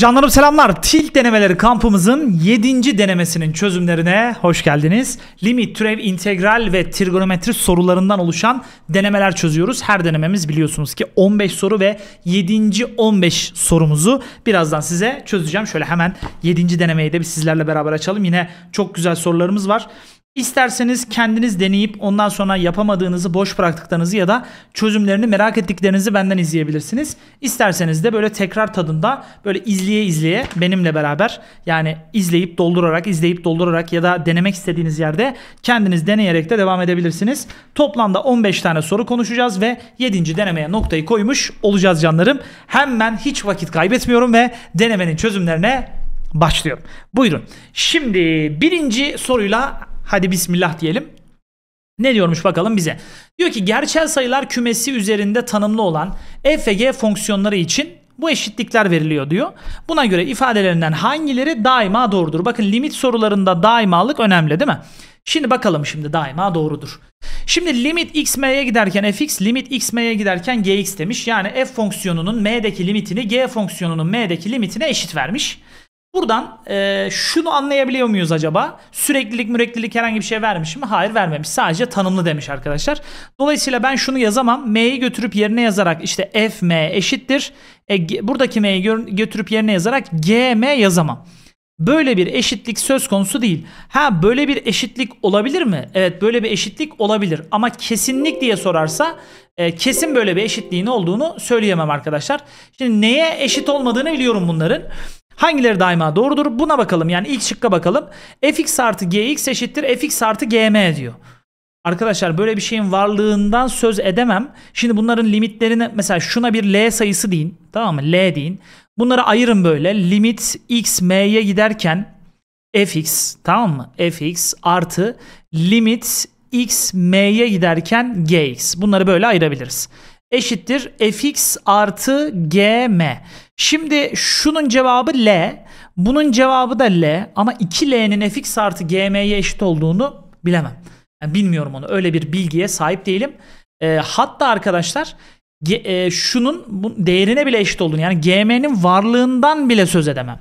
Canlarım selamlar. Tilt denemeleri kampımızın 7. denemesinin çözümlerine hoş geldiniz. Limit, türev, integral ve trigonometri sorularından oluşan denemeler çözüyoruz. Her denememiz biliyorsunuz ki 15 soru ve 7. 15 sorumuzu birazdan size çözeceğim. Şöyle hemen 7. denemeyi de bir sizlerle beraber açalım. Yine çok güzel sorularımız var. İsterseniz kendiniz deneyip ondan sonra yapamadığınızı, boş bıraktıklarınızı ya da çözümlerini merak ettiklerinizi benden izleyebilirsiniz. İsterseniz de böyle tekrar tadında böyle izleye izleye benimle beraber yani izleyip doldurarak, izleyip doldurarak ya da denemek istediğiniz yerde kendiniz deneyerek de devam edebilirsiniz. Toplamda 15 tane soru konuşacağız ve 7. denemeye noktayı koymuş olacağız canlarım. Hemen hiç vakit kaybetmiyorum ve denemenin çözümlerine başlıyorum. Buyurun. Şimdi birinci soruyla Hadi bismillah diyelim. Ne diyormuş bakalım bize? Diyor ki gerçel sayılar kümesi üzerinde tanımlı olan f ve g fonksiyonları için bu eşitlikler veriliyor diyor. Buna göre ifadelerinden hangileri daima doğrudur? Bakın limit sorularında daimalık önemli değil mi? Şimdi bakalım şimdi daima doğrudur. Şimdi limit x m'ye giderken fx, limit x m'ye giderken gx demiş. Yani f fonksiyonunun m'deki limitini g fonksiyonunun m'deki limitine eşit vermiş. Buradan e, şunu anlayabiliyor muyuz acaba? Süreklilik müreklilik herhangi bir şey vermiş mi? Hayır vermemiş. Sadece tanımlı demiş arkadaşlar. Dolayısıyla ben şunu yazamam. M'yi götürüp yerine yazarak işte FM eşittir. E, buradaki M'yi götürüp yerine yazarak GM yazamam. Böyle bir eşitlik söz konusu değil. Ha böyle bir eşitlik olabilir mi? Evet böyle bir eşitlik olabilir. Ama kesinlik diye sorarsa e, kesin böyle bir eşitliğin olduğunu söyleyemem arkadaşlar. Şimdi neye eşit olmadığını biliyorum bunların. Hangileri daima doğrudur? Buna bakalım. Yani ilk şıkka bakalım. fx artı gx eşittir fx artı gm diyor. Arkadaşlar böyle bir şeyin varlığından söz edemem. Şimdi bunların limitlerini mesela şuna bir L sayısı deyin. Tamam mı? L deyin. Bunları ayırın böyle. Limit x m'ye giderken fx tamam mı? fx artı limit x m'ye giderken gx. Bunları böyle ayırabiliriz eşittir fx artı gm. Şimdi şunun cevabı L. Bunun cevabı da L. Ama 2L'nin fx artı gm'ye eşit olduğunu bilemem. Yani bilmiyorum onu. Öyle bir bilgiye sahip değilim. E, hatta arkadaşlar e, şunun bu, değerine bile eşit olduğunu yani gm'nin varlığından bile söz edemem.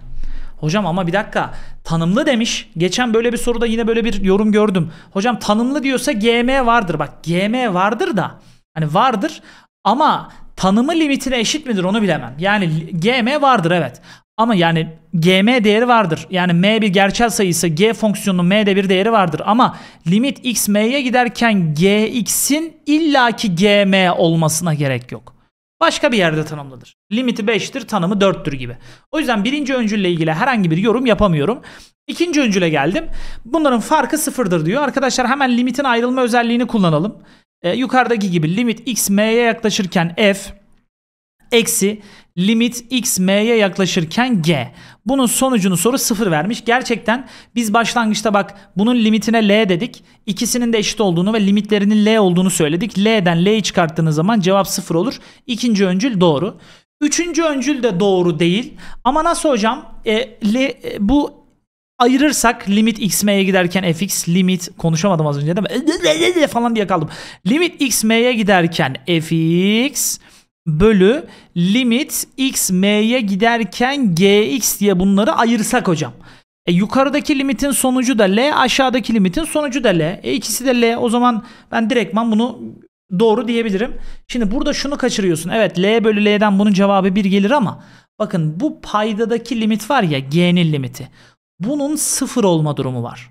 Hocam ama bir dakika tanımlı demiş. Geçen böyle bir soruda yine böyle bir yorum gördüm. Hocam tanımlı diyorsa gm vardır. Bak gm vardır da hani vardır ama tanımı limitine eşit midir onu bilemem. Yani gm vardır evet. Ama yani gm değeri vardır. Yani m bir gerçel sayısı g fonksiyonunun m'de bir değeri vardır. Ama limit x m'ye giderken gx'in illaki gm olmasına gerek yok. Başka bir yerde tanımlıdır. Limiti 5'tir, tanımı 4'tür gibi. O yüzden birinci öncülle ilgili herhangi bir yorum yapamıyorum. İkinci öncüle geldim. Bunların farkı sıfırdır diyor. Arkadaşlar hemen limitin ayrılma özelliğini kullanalım e, yukarıdaki gibi limit x m'ye yaklaşırken f eksi limit x m'ye yaklaşırken g. Bunun sonucunu soru sıfır vermiş. Gerçekten biz başlangıçta bak bunun limitine l dedik. İkisinin de eşit olduğunu ve limitlerinin l olduğunu söyledik. L'den l'yi çıkarttığınız zaman cevap sıfır olur. İkinci öncül doğru. Üçüncü öncül de doğru değil. Ama nasıl hocam? E, le, e, bu ayırırsak limit xm'ye giderken fx limit konuşamadım az önce değil mi? falan diye kaldım. Limit xm'ye giderken fx bölü limit xm'ye giderken gx diye bunları ayırsak hocam. E, yukarıdaki limitin sonucu da l, aşağıdaki limitin sonucu da l. E, ikisi de l. O zaman ben direktman bunu doğru diyebilirim. Şimdi burada şunu kaçırıyorsun. Evet l bölü l'den bunun cevabı 1 gelir ama bakın bu paydadaki limit var ya g'nin limiti. Bunun sıfır olma durumu var.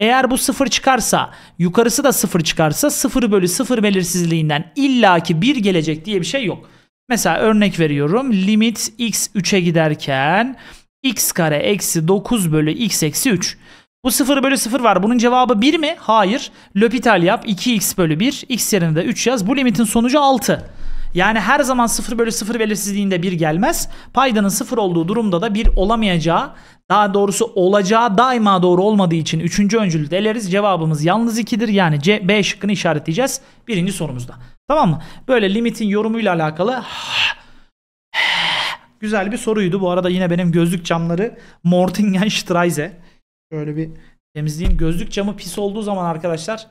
Eğer bu sıfır çıkarsa yukarısı da sıfır çıkarsa sıfır bölü sıfır belirsizliğinden illaki bir gelecek diye bir şey yok. Mesela örnek veriyorum limit x 3'e giderken x kare eksi 9 bölü x eksi 3. Bu 0 bölü 0 var. Bunun cevabı 1 mi? Hayır. L'Hopital yap. 2x bölü 1. x yerine de 3 yaz. Bu limitin sonucu 6. Yani her zaman 0 bölü 0 belirsizliğinde 1 gelmez. Paydanın 0 olduğu durumda da 1 olamayacağı daha doğrusu olacağı daima doğru olmadığı için 3. öncülü de eleriz. Cevabımız yalnız 2'dir. Yani C, B şıkkını işaretleyeceğiz birinci sorumuzda. Tamam mı? Böyle limitin yorumuyla alakalı güzel bir soruydu. Bu arada yine benim gözlük camları Mortingen Streise. Şöyle bir temizleyeyim. Gözlük camı pis olduğu zaman arkadaşlar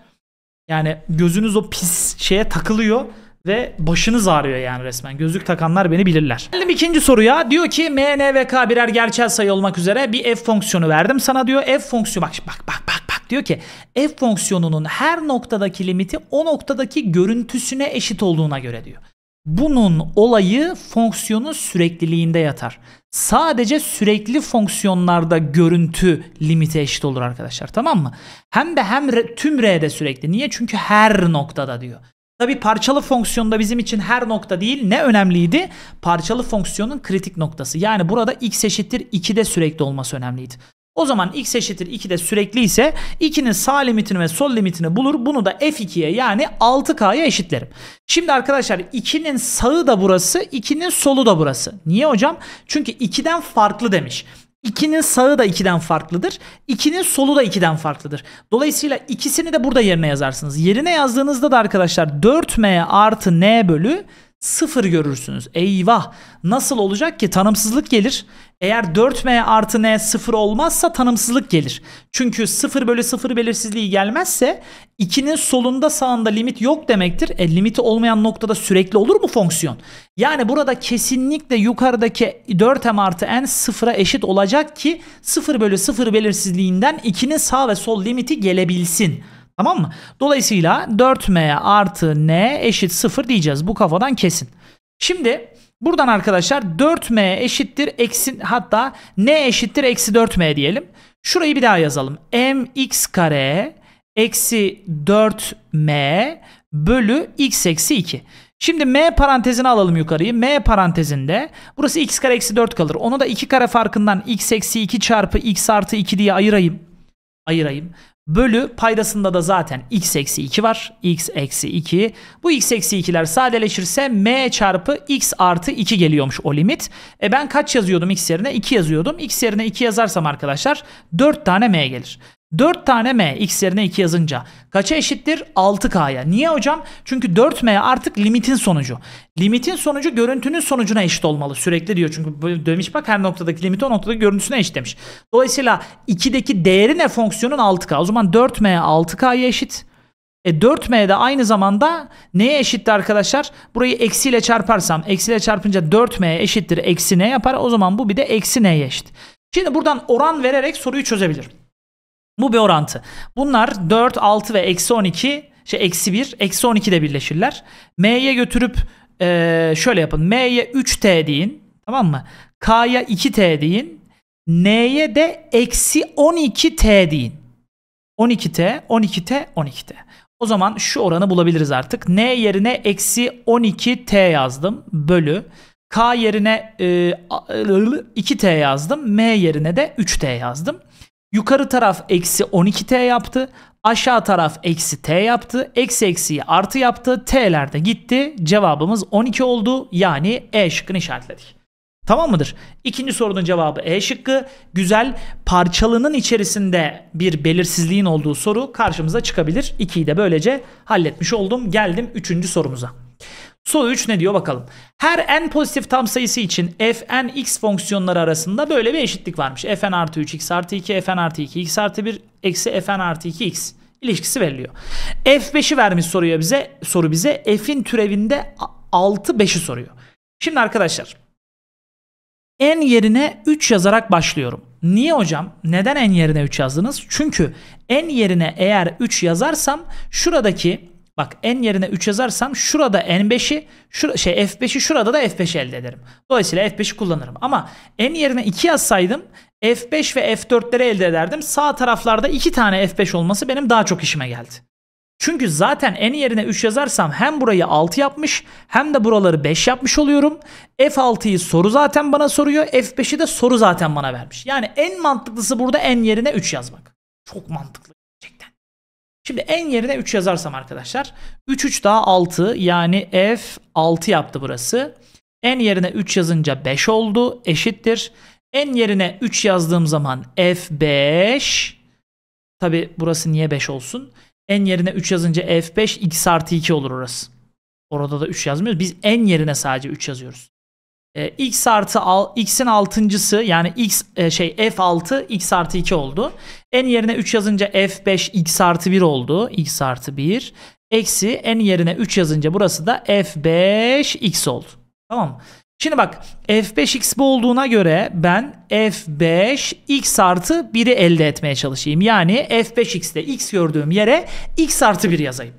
yani gözünüz o pis şeye takılıyor. Ve başınız ağrıyor yani resmen. Gözlük takanlar beni bilirler. Geldim ikinci soruya. Diyor ki MNVK birer gerçel sayı olmak üzere bir f fonksiyonu verdim sana diyor. F fonksiyonu bak bak bak bak bak diyor ki f fonksiyonunun her noktadaki limiti o noktadaki görüntüsüne eşit olduğuna göre diyor. Bunun olayı fonksiyonun sürekliliğinde yatar. Sadece sürekli fonksiyonlarda görüntü limite eşit olur arkadaşlar tamam mı? Hem de hem re, tüm R'de sürekli. Niye? Çünkü her noktada diyor. Tabi parçalı fonksiyonda bizim için her nokta değil ne önemliydi? Parçalı fonksiyonun kritik noktası. Yani burada x eşittir 2'de sürekli olması önemliydi. O zaman x eşittir 2 de sürekli ise 2'nin sağ limitini ve sol limitini bulur. Bunu da f2'ye yani 6k'ya eşitlerim. Şimdi arkadaşlar 2'nin sağı da burası, 2'nin solu da burası. Niye hocam? Çünkü 2'den farklı demiş. 2'nin sağı da 2'den farklıdır. 2'nin solu da 2'den farklıdır. Dolayısıyla ikisini de burada yerine yazarsınız. Yerine yazdığınızda da arkadaşlar 4m artı n bölü sıfır görürsünüz. Eyvah nasıl olacak ki tanımsızlık gelir. Eğer 4m artı n sıfır olmazsa tanımsızlık gelir. Çünkü sıfır bölü sıfır belirsizliği gelmezse 2'nin solunda sağında limit yok demektir. E, limiti olmayan noktada sürekli olur mu fonksiyon? Yani burada kesinlikle yukarıdaki 4m artı n sıfıra eşit olacak ki sıfır bölü sıfır belirsizliğinden 2'nin sağ ve sol limiti gelebilsin. Tamam mı? Dolayısıyla 4m artı n eşit 0 diyeceğiz. Bu kafadan kesin. Şimdi buradan arkadaşlar 4m eşittir eksi hatta n eşittir eksi 4m diyelim. Şurayı bir daha yazalım. mx kare eksi 4m bölü x eksi 2. Şimdi m parantezini alalım yukarıyı. m parantezinde burası x kare eksi 4 kalır. Onu da 2 kare farkından x eksi 2 çarpı x artı 2 diye ayırayım. Ayırayım. Bölü paydasında da zaten x eksi 2 var. x eksi 2. Bu x eksi 2'ler sadeleşirse m çarpı x artı 2 geliyormuş o limit. E ben kaç yazıyordum x yerine? 2 yazıyordum. x yerine 2 yazarsam arkadaşlar 4 tane m gelir. 4 tane m x yerine 2 yazınca kaça eşittir? 6k'ya. Niye hocam? Çünkü 4m artık limitin sonucu. Limitin sonucu görüntünün sonucuna eşit olmalı. Sürekli diyor çünkü dönmüş bak her noktadaki limiti o noktada görüntüsüne eşit demiş. Dolayısıyla 2'deki değeri ne fonksiyonun 6k. O zaman 4m 6k'ya eşit. E 4m de aynı zamanda neye eşitti arkadaşlar? Burayı eksiyle çarparsam eksiyle çarpınca 4m eşittir eksi ne yapar? O zaman bu bir de eksi n'ye eşit. Şimdi buradan oran vererek soruyu çözebilirim. Bu bir orantı. Bunlar 4, 6 ve eksi 12 şey eksi 1, eksi 12 de birleşirler. M'ye götürüp e, şöyle yapın. M'ye 3T deyin. Tamam mı? K'ya 2T deyin. N'ye de eksi 12T deyin. 12T, 12T, 12T. O zaman şu oranı bulabiliriz artık. N yerine eksi 12T yazdım. Bölü. K yerine e, 2T yazdım. M yerine de 3T yazdım. Yukarı taraf eksi 12t yaptı. Aşağı taraf eksi t yaptı. Eksi eksiyi artı yaptı. T'ler de gitti. Cevabımız 12 oldu. Yani E şıkkını işaretledik. Tamam mıdır? İkinci sorunun cevabı E şıkkı. Güzel parçalının içerisinde bir belirsizliğin olduğu soru karşımıza çıkabilir. 2'yi de böylece halletmiş oldum. Geldim üçüncü sorumuza. Soru 3 ne diyor bakalım. Her n pozitif tam sayısı için fn x fonksiyonları arasında böyle bir eşitlik varmış. fn artı 3 x artı 2, fn artı 2 x artı 1 eksi fn artı 2 x ilişkisi veriliyor. F5'i vermiş soruya bize. Soru bize f'in türevinde 6 5'i soruyor. Şimdi arkadaşlar n yerine 3 yazarak başlıyorum. Niye hocam? Neden n yerine 3 yazdınız? Çünkü n yerine eğer 3 yazarsam şuradaki Bak n yerine 3 yazarsam şurada n5'i şur, şey f5'i şurada da f5 elde ederim. Dolayısıyla f5'i kullanırım. Ama n yerine 2 yazsaydım f5 ve f4'leri elde ederdim. Sağ taraflarda 2 tane f5 olması benim daha çok işime geldi. Çünkü zaten en yerine 3 yazarsam hem burayı 6 yapmış hem de buraları 5 yapmış oluyorum. F6'yı soru zaten bana soruyor. F5'i de soru zaten bana vermiş. Yani en mantıklısı burada en yerine 3 yazmak. Çok mantıklı. Şimdi en yerine 3 yazarsam arkadaşlar 3 3 daha 6 yani f 6 yaptı burası. En yerine 3 yazınca 5 oldu eşittir. En yerine 3 yazdığım zaman f 5 tabi burası niye 5 olsun? En yerine 3 yazınca f 5 x artı 2 olur orası. Orada da 3 yazmıyoruz. Biz en yerine sadece 3 yazıyoruz. E, x artı al, x'in altıncısı yani x e, şey f6 x artı 2 oldu. En yerine 3 yazınca f5 x artı 1 oldu. x artı 1 eksi en yerine 3 yazınca burası da f5 x oldu. Tamam mı? Şimdi bak f5 x bu olduğuna göre ben f5 x artı 1'i elde etmeye çalışayım. Yani f5 x'te x gördüğüm yere x artı 1 yazayım.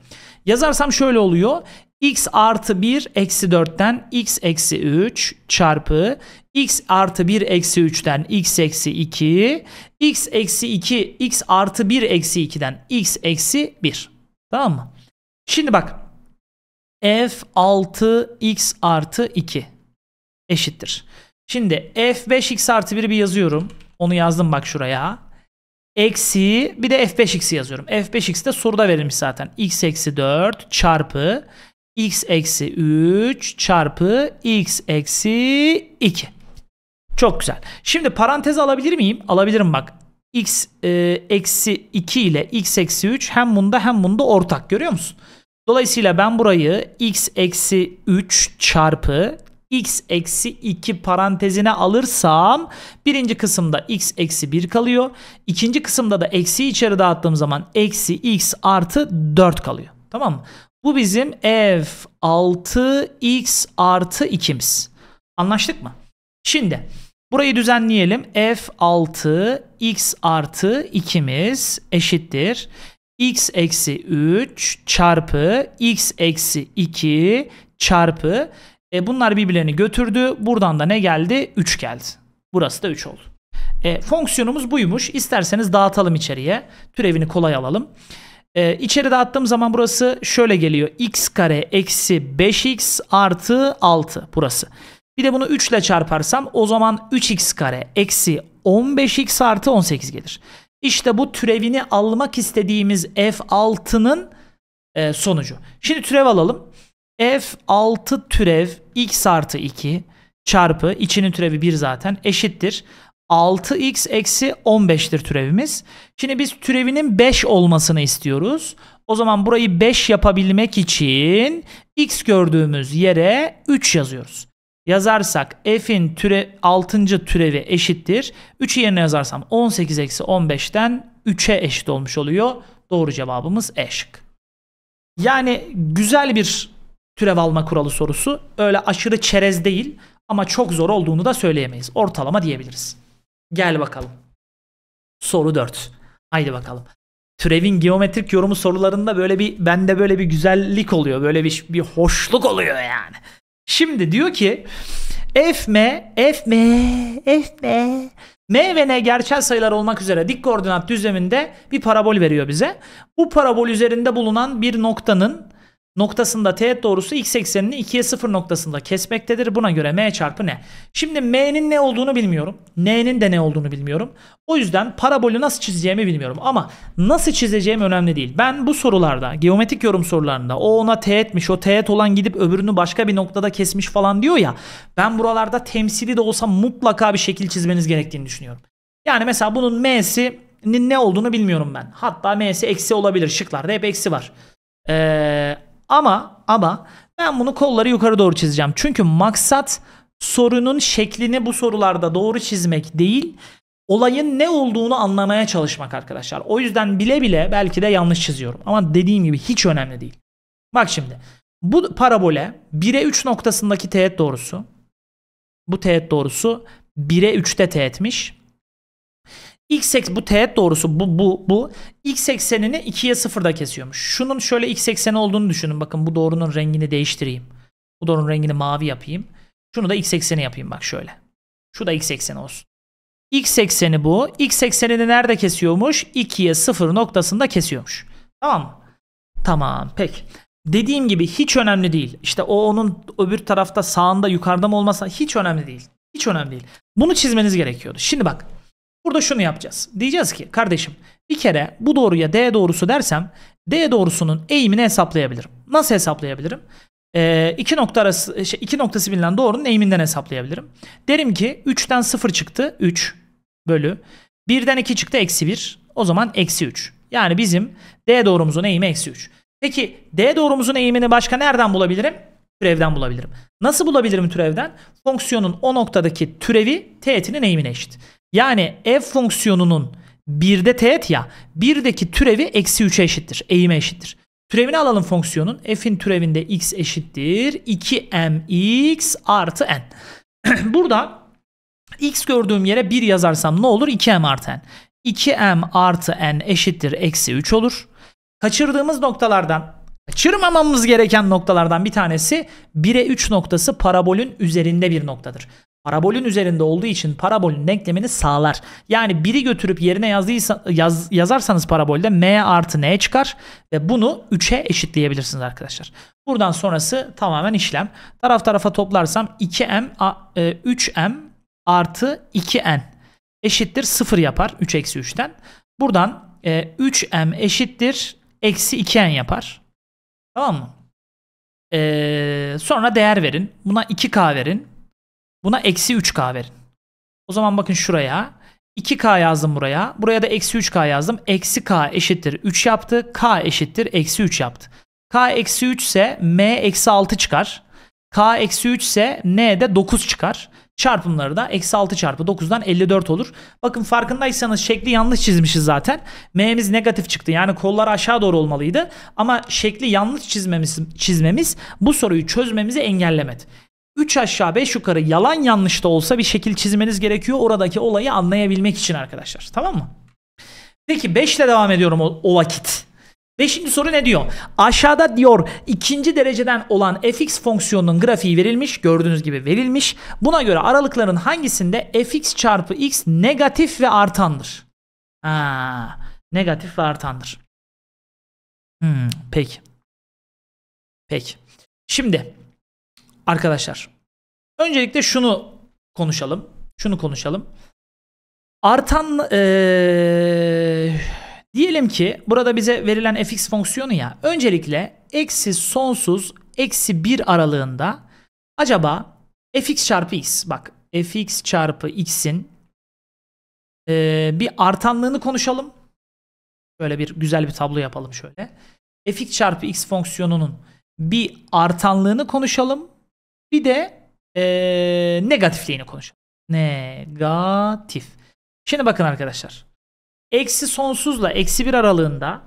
Yazarsam şöyle oluyor x artı 1 eksi 4'ten x eksi 3 çarpı x artı 1 eksi 3'ten x eksi 2 x eksi 2 x artı 1 eksi 2'den x eksi 1 tamam mı? Şimdi bak f 6 x artı 2 eşittir. Şimdi f 5 x artı 1'i bir yazıyorum. Onu yazdım bak şuraya. Eksi bir de f5x'i yazıyorum. f5x de soruda verilmiş zaten. x eksi 4 çarpı x eksi 3 çarpı x eksi 2. Çok güzel. Şimdi parantez alabilir miyim? Alabilirim bak. x e, eksi 2 ile x eksi 3 hem bunda hem bunda ortak görüyor musun? Dolayısıyla ben burayı x eksi 3 çarpı x eksi 2 parantezine alırsam birinci kısımda x eksi 1 kalıyor. İkinci kısımda da eksi içeri dağıttığım zaman eksi x artı 4 kalıyor. Tamam mı? Bu bizim f6x artı 2'miz. Anlaştık mı? Şimdi burayı düzenleyelim. f6x artı 2'miz eşittir. x eksi 3 çarpı x eksi 2 çarpı. E, bunlar birbirlerini götürdü. Buradan da ne geldi? 3 geldi. Burası da 3 oldu. E, fonksiyonumuz buymuş. İsterseniz dağıtalım içeriye. Türevini kolay alalım. Ee, içeri dağıttığım zaman burası şöyle geliyor. x kare eksi 5x artı 6 burası. Bir de bunu 3 ile çarparsam o zaman 3x kare eksi 15x artı 18 gelir. İşte bu türevini almak istediğimiz f6'nın e, sonucu. Şimdi türev alalım. f6 türev x artı 2 çarpı içinin türevi 1 zaten eşittir. 6x eksi 15'tir türevimiz. Şimdi biz türevinin 5 olmasını istiyoruz. O zaman burayı 5 yapabilmek için x gördüğümüz yere 3 yazıyoruz. Yazarsak f'in türe, 6. türevi eşittir. 3'ü yerine yazarsam 18 eksi 15'ten 3'e eşit olmuş oluyor. Doğru cevabımız E şık. Yani güzel bir türev alma kuralı sorusu. Öyle aşırı çerez değil ama çok zor olduğunu da söyleyemeyiz. Ortalama diyebiliriz. Gel bakalım. Soru 4. Haydi bakalım. Türevin geometrik yorumu sorularında böyle bir bende böyle bir güzellik oluyor. Böyle bir bir hoşluk oluyor yani. Şimdi diyor ki f m f m f m m ve n gerçel sayılar olmak üzere dik koordinat düzleminde bir parabol veriyor bize. Bu parabol üzerinde bulunan bir noktanın noktasında teğet doğrusu x eksenini 2'ye 0 noktasında kesmektedir. Buna göre m çarpı ne? Şimdi m'nin ne olduğunu bilmiyorum. n'nin de ne olduğunu bilmiyorum. O yüzden parabolü nasıl çizeceğimi bilmiyorum. Ama nasıl çizeceğim önemli değil. Ben bu sorularda, geometrik yorum sorularında o ona teğetmiş, o teğet olan gidip öbürünü başka bir noktada kesmiş falan diyor ya. Ben buralarda temsili de olsa mutlaka bir şekil çizmeniz gerektiğini düşünüyorum. Yani mesela bunun m'si ne olduğunu bilmiyorum ben. Hatta m'si eksi olabilir. Şıklarda hep eksi var. Ee, ama ama ben bunu kolları yukarı doğru çizeceğim. Çünkü maksat sorunun şeklini bu sorularda doğru çizmek değil, olayın ne olduğunu anlamaya çalışmak arkadaşlar. O yüzden bile bile belki de yanlış çiziyorum. Ama dediğim gibi hiç önemli değil. Bak şimdi bu parabole 1'e 3 noktasındaki teğet doğrusu. Bu teğet doğrusu 1'e 3'te teğetmiş x eks bu teğet doğrusu bu bu bu x eksenini 2'ye 0'da kesiyormuş. Şunun şöyle x ekseni olduğunu düşünün. Bakın bu doğrunun rengini değiştireyim. Bu doğrunun rengini mavi yapayım. Şunu da x ekseni yapayım bak şöyle. Şu da x ekseni olsun. x ekseni bu. x eksenini nerede kesiyormuş? 2'ye 0 noktasında kesiyormuş. Tamam mı? Tamam. pek. Dediğim gibi hiç önemli değil. İşte o onun öbür tarafta sağında yukarıda mı olmasa hiç önemli değil. Hiç önemli değil. Bunu çizmeniz gerekiyordu. Şimdi bak Burada şunu yapacağız. Diyeceğiz ki kardeşim bir kere bu doğruya D doğrusu dersem D doğrusunun eğimini hesaplayabilirim. Nasıl hesaplayabilirim? Ee, iki, nokta arası, şey, iki noktası bilinen doğrunun eğiminden hesaplayabilirim. Derim ki 3'ten 0 çıktı 3 bölü. 1'den 2 çıktı eksi 1. O zaman eksi 3. Yani bizim D doğrumuzun eğimi eksi 3. Peki D doğrumuzun eğimini başka nereden bulabilirim? Türevden bulabilirim. Nasıl bulabilirim türevden? Fonksiyonun o noktadaki türevi teğetinin eğimine eşit. Yani f fonksiyonunun 1'de teğet ya birdeki türevi eksi 3'e eşittir. Eğime eşittir. Türevini alalım fonksiyonun. F'in türevinde x eşittir. 2mx artı n. Burada x gördüğüm yere 1 yazarsam ne olur? 2m artı n. 2m artı n eşittir eksi 3 olur. Kaçırdığımız noktalardan kaçırmamamız gereken noktalardan bir tanesi 1'e 3 noktası parabolün üzerinde bir noktadır parabolün üzerinde olduğu için parabolün denklemini sağlar. Yani biri götürüp yerine yazdıysa, yaz, yazarsanız parabolde m artı n çıkar ve bunu 3'e eşitleyebilirsiniz arkadaşlar. Buradan sonrası tamamen işlem. Taraf tarafa toplarsam 2m 3m e, artı 2n eşittir 0 yapar 3 eksi 3'ten. Buradan 3m e, eşittir eksi 2n yapar. Tamam mı? Ee, sonra değer verin. Buna 2k verin. Buna eksi 3K verin. O zaman bakın şuraya. 2K yazdım buraya. Buraya da eksi 3K yazdım. Eksi K eşittir 3 yaptı. K eşittir eksi 3 yaptı. K eksi 3 ise M eksi 6 çıkar. K eksi 3 ise N de 9 çıkar. Çarpımları da eksi 6 çarpı 9'dan 54 olur. Bakın farkındaysanız şekli yanlış çizmişiz zaten. M'miz negatif çıktı. Yani kollar aşağı doğru olmalıydı. Ama şekli yanlış çizmemiz, çizmemiz bu soruyu çözmemizi engellemedi. 3 aşağı 5 yukarı yalan yanlış da olsa bir şekil çizmeniz gerekiyor oradaki olayı anlayabilmek için arkadaşlar. Tamam mı? Peki 5 ile devam ediyorum o, o vakit. Beşinci soru ne diyor? Aşağıda diyor ikinci dereceden olan fx fonksiyonunun grafiği verilmiş. Gördüğünüz gibi verilmiş. Buna göre aralıkların hangisinde fx çarpı x negatif ve artandır? Ha, negatif ve artandır. Hmm, peki. Peki. Şimdi Arkadaşlar öncelikle şunu konuşalım. Şunu konuşalım. Artan ee, diyelim ki burada bize verilen fx fonksiyonu ya öncelikle eksi sonsuz eksi 1 aralığında acaba fx çarpı x bak fx çarpı x'in ee, bir artanlığını konuşalım. Böyle bir güzel bir tablo yapalım şöyle. fx çarpı x fonksiyonunun bir artanlığını konuşalım. Bir de ee, negatifliğini konuşalım. Negatif. Şimdi bakın arkadaşlar. Eksi sonsuzla eksi bir aralığında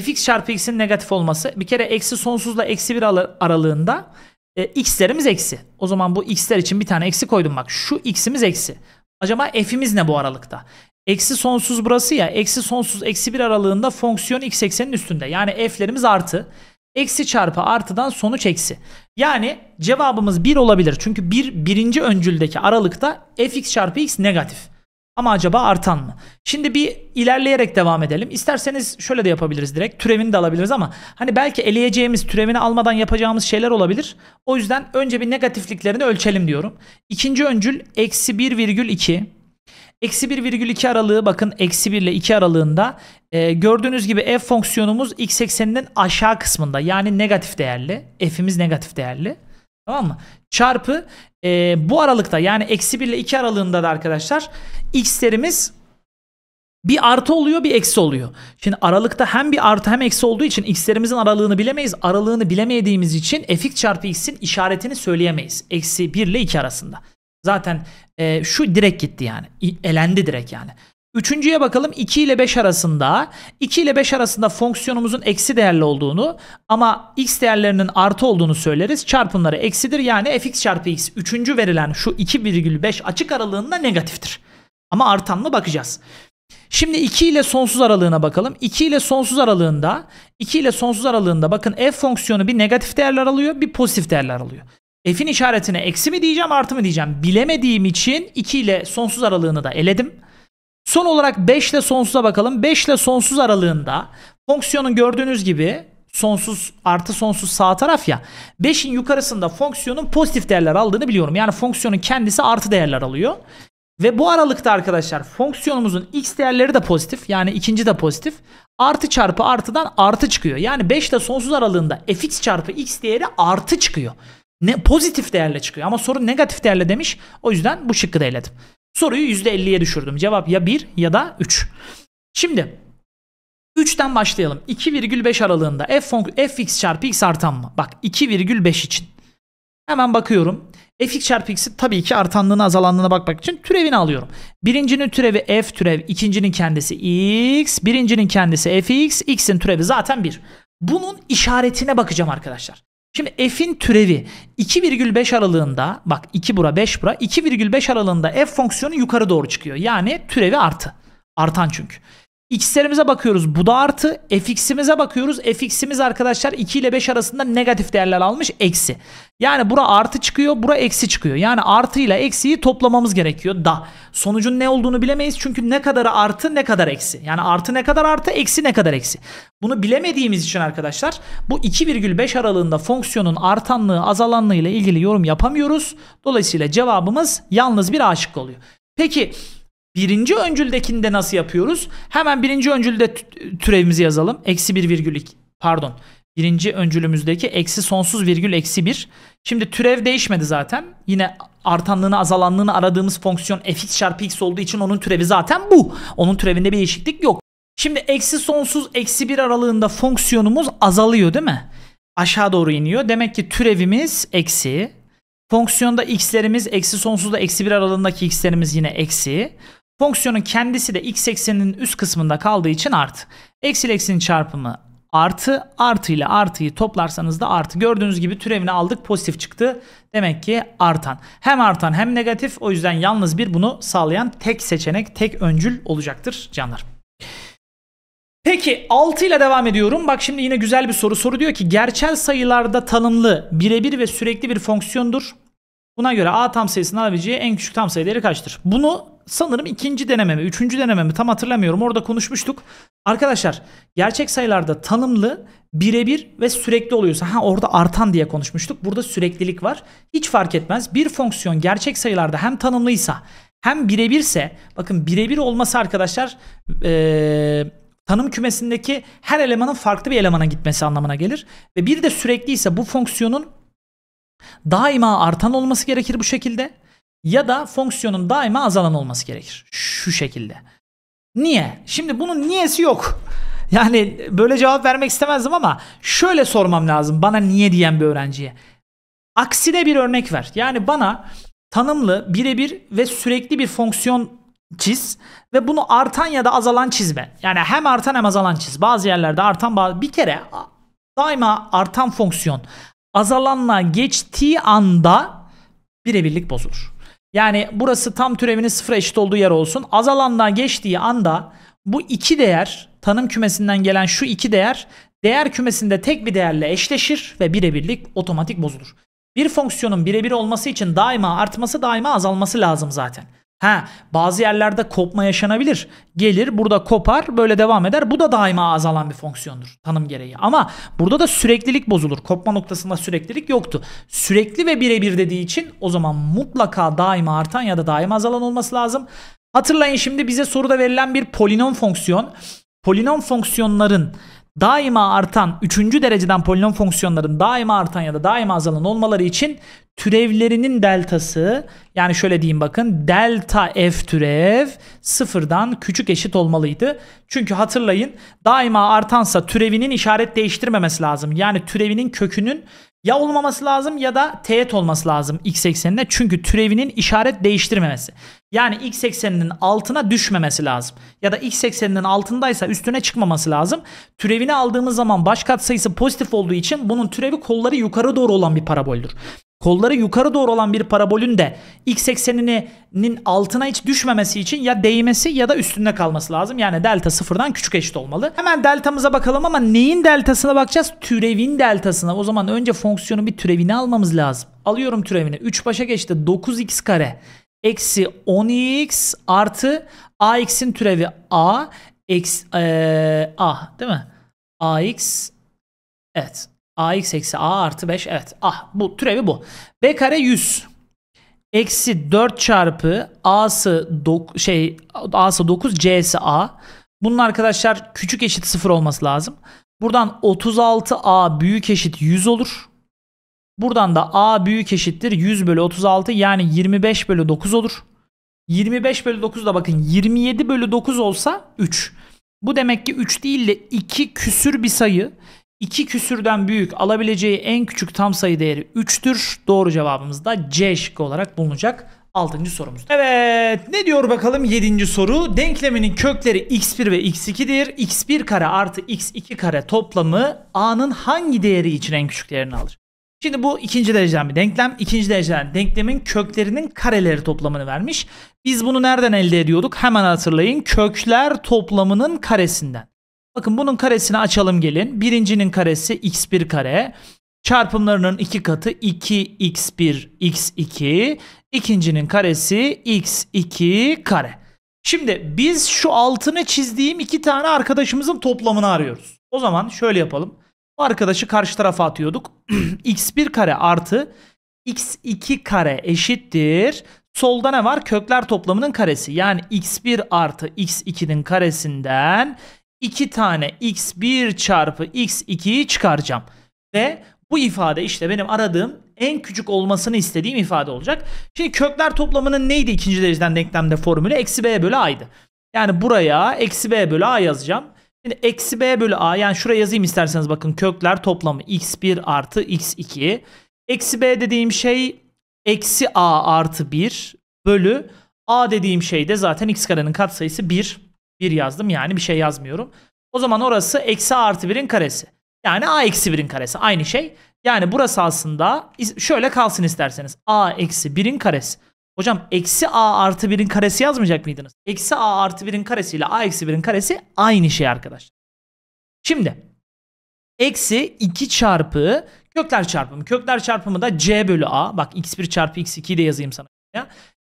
fx çarpı x'in negatif olması bir kere eksi sonsuzla eksi bir aralığında e, x'lerimiz eksi. O zaman bu x'ler için bir tane eksi koydum bak. Şu x'imiz eksi. Acaba f'imiz ne bu aralıkta? Eksi sonsuz burası ya. Eksi sonsuz eksi bir aralığında fonksiyon x eksenin üstünde. Yani f'lerimiz artı. Eksi çarpı artıdan sonuç eksi. Yani cevabımız 1 olabilir. Çünkü 1 bir, birinci öncüldeki aralıkta fx çarpı x negatif. Ama acaba artan mı? Şimdi bir ilerleyerek devam edelim. İsterseniz şöyle de yapabiliriz direkt. Türevini de alabiliriz ama hani belki eleyeceğimiz, türevini almadan yapacağımız şeyler olabilir. O yüzden önce bir negatifliklerini ölçelim diyorum. İkinci öncül eksi 1,2 Eksi 1,2 aralığı bakın eksi 1 ile 2 aralığında e, gördüğünüz gibi f fonksiyonumuz x ekseninin aşağı kısmında yani negatif değerli. F'imiz negatif değerli. Tamam mı? Çarpı e, bu aralıkta yani eksi 1 ile 2 aralığında da arkadaşlar x'lerimiz bir artı oluyor bir eksi oluyor. Şimdi aralıkta hem bir artı hem eksi olduğu için x'lerimizin aralığını bilemeyiz. Aralığını bilemediğimiz için fx çarpı x'in işaretini söyleyemeyiz. Eksi 1 ile 2 arasında. Zaten e, şu direkt gitti yani. Elendi direkt yani. Üçüncüye bakalım 2 ile 5 arasında 2 ile 5 arasında fonksiyonumuzun eksi değerli olduğunu ama x değerlerinin artı olduğunu söyleriz. Çarpımları eksidir yani fx çarpı x üçüncü verilen şu 2,5 açık aralığında negatiftir. Ama artanlı bakacağız. Şimdi 2 ile sonsuz aralığına bakalım. 2 ile sonsuz aralığında 2 ile sonsuz aralığında bakın f fonksiyonu bir negatif değerler alıyor bir pozitif değerler alıyor. F'in işaretine eksi mi diyeceğim artı mı diyeceğim bilemediğim için 2 ile sonsuz aralığını da eledim. Son olarak 5 ile sonsuza bakalım. 5 ile sonsuz aralığında fonksiyonun gördüğünüz gibi sonsuz artı sonsuz sağ taraf ya 5'in yukarısında fonksiyonun pozitif değerler aldığını biliyorum. Yani fonksiyonun kendisi artı değerler alıyor. Ve bu aralıkta arkadaşlar fonksiyonumuzun x değerleri de pozitif. Yani ikinci de pozitif. Artı çarpı artıdan artı çıkıyor. Yani 5 ile sonsuz aralığında fx çarpı x değeri artı çıkıyor ne, pozitif değerle çıkıyor ama soru negatif değerle demiş. O yüzden bu şıkkı da eledim. Soruyu %50'ye düşürdüm. Cevap ya 1 ya da 3. Şimdi 3'ten başlayalım. 2,5 aralığında f fonk fx çarpı x artan mı? Bak 2,5 için. Hemen bakıyorum. fx çarpı x'i tabii ki artanlığına azalanlığına bakmak için türevini alıyorum. Birincinin türevi f türev, ikincinin kendisi x, birincinin kendisi fx, x'in türevi zaten 1. Bunun işaretine bakacağım arkadaşlar. Şimdi f'in türevi 2,5 aralığında bak 2 bura 5 bura 2,5 aralığında f fonksiyonu yukarı doğru çıkıyor. Yani türevi artı. Artan çünkü x'lerimize bakıyoruz. Bu da artı. fx'imize bakıyoruz. fx'imiz arkadaşlar 2 ile 5 arasında negatif değerler almış. Eksi. Yani bura artı çıkıyor. Bura eksi çıkıyor. Yani artı ile eksiyi toplamamız gerekiyor da. Sonucun ne olduğunu bilemeyiz. Çünkü ne kadarı artı ne kadar eksi. Yani artı ne kadar artı eksi ne kadar eksi. Bunu bilemediğimiz için arkadaşlar bu 2,5 aralığında fonksiyonun artanlığı azalanlığı ile ilgili yorum yapamıyoruz. Dolayısıyla cevabımız yalnız bir aşık oluyor. Peki Birinci öncüldekinde nasıl yapıyoruz? Hemen birinci öncülde türevimizi yazalım. Eksi bir virgül Pardon. Birinci öncülümüzdeki eksi sonsuz virgül eksi bir Şimdi türev değişmedi zaten. Yine artanlığını azalanlığını aradığımız fonksiyon fx çarpı x olduğu için onun türevi zaten bu. Onun türevinde bir değişiklik yok. Şimdi eksi sonsuz eksi bir aralığında fonksiyonumuz azalıyor değil mi? Aşağı doğru iniyor. Demek ki türevimiz eksi. Fonksiyonda x'lerimiz eksi sonsuzda eksi bir aralığındaki x'lerimiz yine eksi. Fonksiyonun kendisi de x ekseninin üst kısmında kaldığı için artı. Eksi eksinin çarpımı artı. Artı ile artıyı toplarsanız da artı. Gördüğünüz gibi türevini aldık pozitif çıktı. Demek ki artan. Hem artan hem negatif. O yüzden yalnız bir bunu sağlayan tek seçenek, tek öncül olacaktır canlar. Peki 6 ile devam ediyorum. Bak şimdi yine güzel bir soru. Soru diyor ki gerçel sayılarda tanımlı birebir ve sürekli bir fonksiyondur. Buna göre a tam sayısının alabileceği en küçük tam sayı değeri kaçtır? Bunu sanırım ikinci denememi, üçüncü denememi tam hatırlamıyorum. Orada konuşmuştuk. Arkadaşlar gerçek sayılarda tanımlı birebir ve sürekli oluyorsa ha orada artan diye konuşmuştuk. Burada süreklilik var. Hiç fark etmez. Bir fonksiyon gerçek sayılarda hem tanımlıysa hem birebirse bakın birebir olması arkadaşlar ee, tanım kümesindeki her elemanın farklı bir elemana gitmesi anlamına gelir. Ve bir de sürekli bu fonksiyonun daima artan olması gerekir bu şekilde ya da fonksiyonun daima azalan olması gerekir. Şu şekilde. Niye? Şimdi bunun niyesi yok. Yani böyle cevap vermek istemezdim ama şöyle sormam lazım bana niye diyen bir öğrenciye. Aksine bir örnek ver. Yani bana tanımlı, birebir ve sürekli bir fonksiyon çiz ve bunu artan ya da azalan çizme. Yani hem artan hem azalan çiz. Bazı yerlerde artan bazı bir kere daima artan fonksiyon azalanla geçtiği anda birebirlik bozulur. Yani burası tam türevinin sıfır eşit olduğu yer olsun. Azalandan geçtiği anda bu iki değer tanım kümesinden gelen şu iki değer değer kümesinde tek bir değerle eşleşir ve birebirlik otomatik bozulur. Bir fonksiyonun birebir olması için daima artması daima azalması lazım zaten. Ha bazı yerlerde kopma yaşanabilir. Gelir burada kopar böyle devam eder. Bu da daima azalan bir fonksiyondur tanım gereği. Ama burada da süreklilik bozulur. Kopma noktasında süreklilik yoktu. Sürekli ve birebir dediği için o zaman mutlaka daima artan ya da daima azalan olması lazım. Hatırlayın şimdi bize soruda verilen bir polinom fonksiyon. Polinom fonksiyonların daima artan üçüncü dereceden polinom fonksiyonların daima artan ya da daima azalan olmaları için türevlerinin deltası yani şöyle diyeyim bakın delta f türev sıfırdan küçük eşit olmalıydı. Çünkü hatırlayın daima artansa türevinin işaret değiştirmemesi lazım. Yani türevinin kökünün ya olmaması lazım ya da teğet olması lazım x eksenine. Çünkü türevinin işaret değiştirmemesi. Yani x ekseninin altına düşmemesi lazım. Ya da x ekseninin altındaysa üstüne çıkmaması lazım. Türevini aldığımız zaman baş katsayısı pozitif olduğu için bunun türevi kolları yukarı doğru olan bir paraboldür kolları yukarı doğru olan bir parabolün de x ekseninin altına hiç düşmemesi için ya değmesi ya da üstünde kalması lazım. Yani delta sıfırdan küçük eşit olmalı. Hemen deltamıza bakalım ama neyin deltasına bakacağız? Türevin deltasına. O zaman önce fonksiyonun bir türevini almamız lazım. Alıyorum türevini. 3 başa geçti. 9x kare eksi 10x artı ax'in türevi a eksi ee, a değil mi? ax evet ax eksi a artı 5 evet ah bu türevi bu. b kare 100 eksi 4 çarpı a'sı dok, şey a'sı 9 c'si a. Bunun arkadaşlar küçük eşit 0 olması lazım. Buradan 36a büyük eşit 100 olur. Buradan da a büyük eşittir 100 bölü 36 yani 25 bölü 9 olur. 25 bölü 9 da bakın 27 bölü 9 olsa 3. Bu demek ki 3 değil de 2 küsür bir sayı. 2 küsürden büyük alabileceği en küçük tam sayı değeri 3'tür. Doğru cevabımız da C şıkkı olarak bulunacak. 6. sorumuz. Evet ne diyor bakalım 7. soru. Denkleminin kökleri x1 ve x2'dir. x1 kare artı x2 kare toplamı a'nın hangi değeri için en küçük değerini alır? Şimdi bu ikinci dereceden bir denklem. İkinci dereceden denklemin köklerinin kareleri toplamını vermiş. Biz bunu nereden elde ediyorduk? Hemen hatırlayın. Kökler toplamının karesinden. Bakın bunun karesini açalım gelin. Birincinin karesi x1 kare. Çarpımlarının iki katı 2x1 x2. İkincinin karesi x2 kare. Şimdi biz şu altını çizdiğim iki tane arkadaşımızın toplamını arıyoruz. O zaman şöyle yapalım. Bu arkadaşı karşı tarafa atıyorduk. x1 kare artı x2 kare eşittir. Solda ne var? Kökler toplamının karesi. Yani x1 artı x2'nin karesinden 2 tane x1 çarpı x2'yi çıkaracağım. Ve bu ifade işte benim aradığım en küçük olmasını istediğim ifade olacak. Şimdi kökler toplamının neydi ikinci dereceden denklemde formülü? Eksi b bölü a'ydı. Yani buraya eksi b bölü a yazacağım. Şimdi eksi b bölü a yani şuraya yazayım isterseniz bakın kökler toplamı x1 artı x2. Eksi b dediğim şey eksi a artı 1 bölü a dediğim şey de zaten x karenin katsayısı 1. 1 yazdım yani bir şey yazmıyorum. O zaman orası eksi artı 1'in karesi. Yani a eksi 1'in karesi aynı şey. Yani burası aslında şöyle kalsın isterseniz. a eksi 1'in karesi. Hocam eksi a artı 1'in karesi yazmayacak mıydınız? Eksi a artı 1'in karesi ile a eksi 1'in karesi aynı şey arkadaşlar. Şimdi eksi 2 çarpı kökler çarpımı. Kökler çarpımı da c bölü a. Bak x1 çarpı x2'yi de yazayım sana.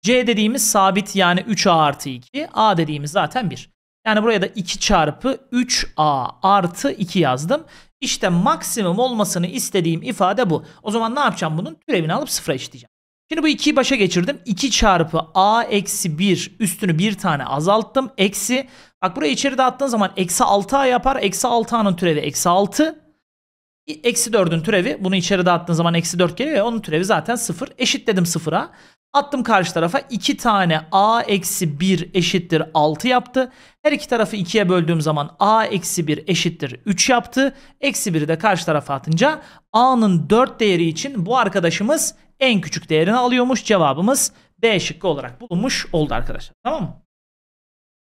C dediğimiz sabit yani 3a artı 2. a dediğimiz zaten 1. Yani buraya da 2 çarpı 3a artı 2 yazdım. İşte maksimum olmasını istediğim ifade bu. O zaman ne yapacağım bunun? Türevini alıp sıfıra eşitleyeceğim. Şimdi bu 2'yi başa geçirdim. 2 çarpı a eksi 1 üstünü bir tane azalttım. Eksi bak buraya içeri dağıttığın zaman eksi 6a yapar. Eksi 6a'nın türevi eksi 6. Eksi 4'ün türevi bunu içeri dağıttığın zaman eksi 4 geliyor ya onun türevi zaten 0. Eşitledim 0'a. Attım karşı tarafa 2 tane a eksi 1 eşittir 6 yaptı. Her iki tarafı 2'ye böldüğüm zaman a eksi 1 eşittir 3 yaptı. Eksi 1'i de karşı tarafa atınca a'nın 4 değeri için bu arkadaşımız en küçük değerini alıyormuş. Cevabımız B şıkkı olarak bulunmuş oldu arkadaşlar. Tamam mı?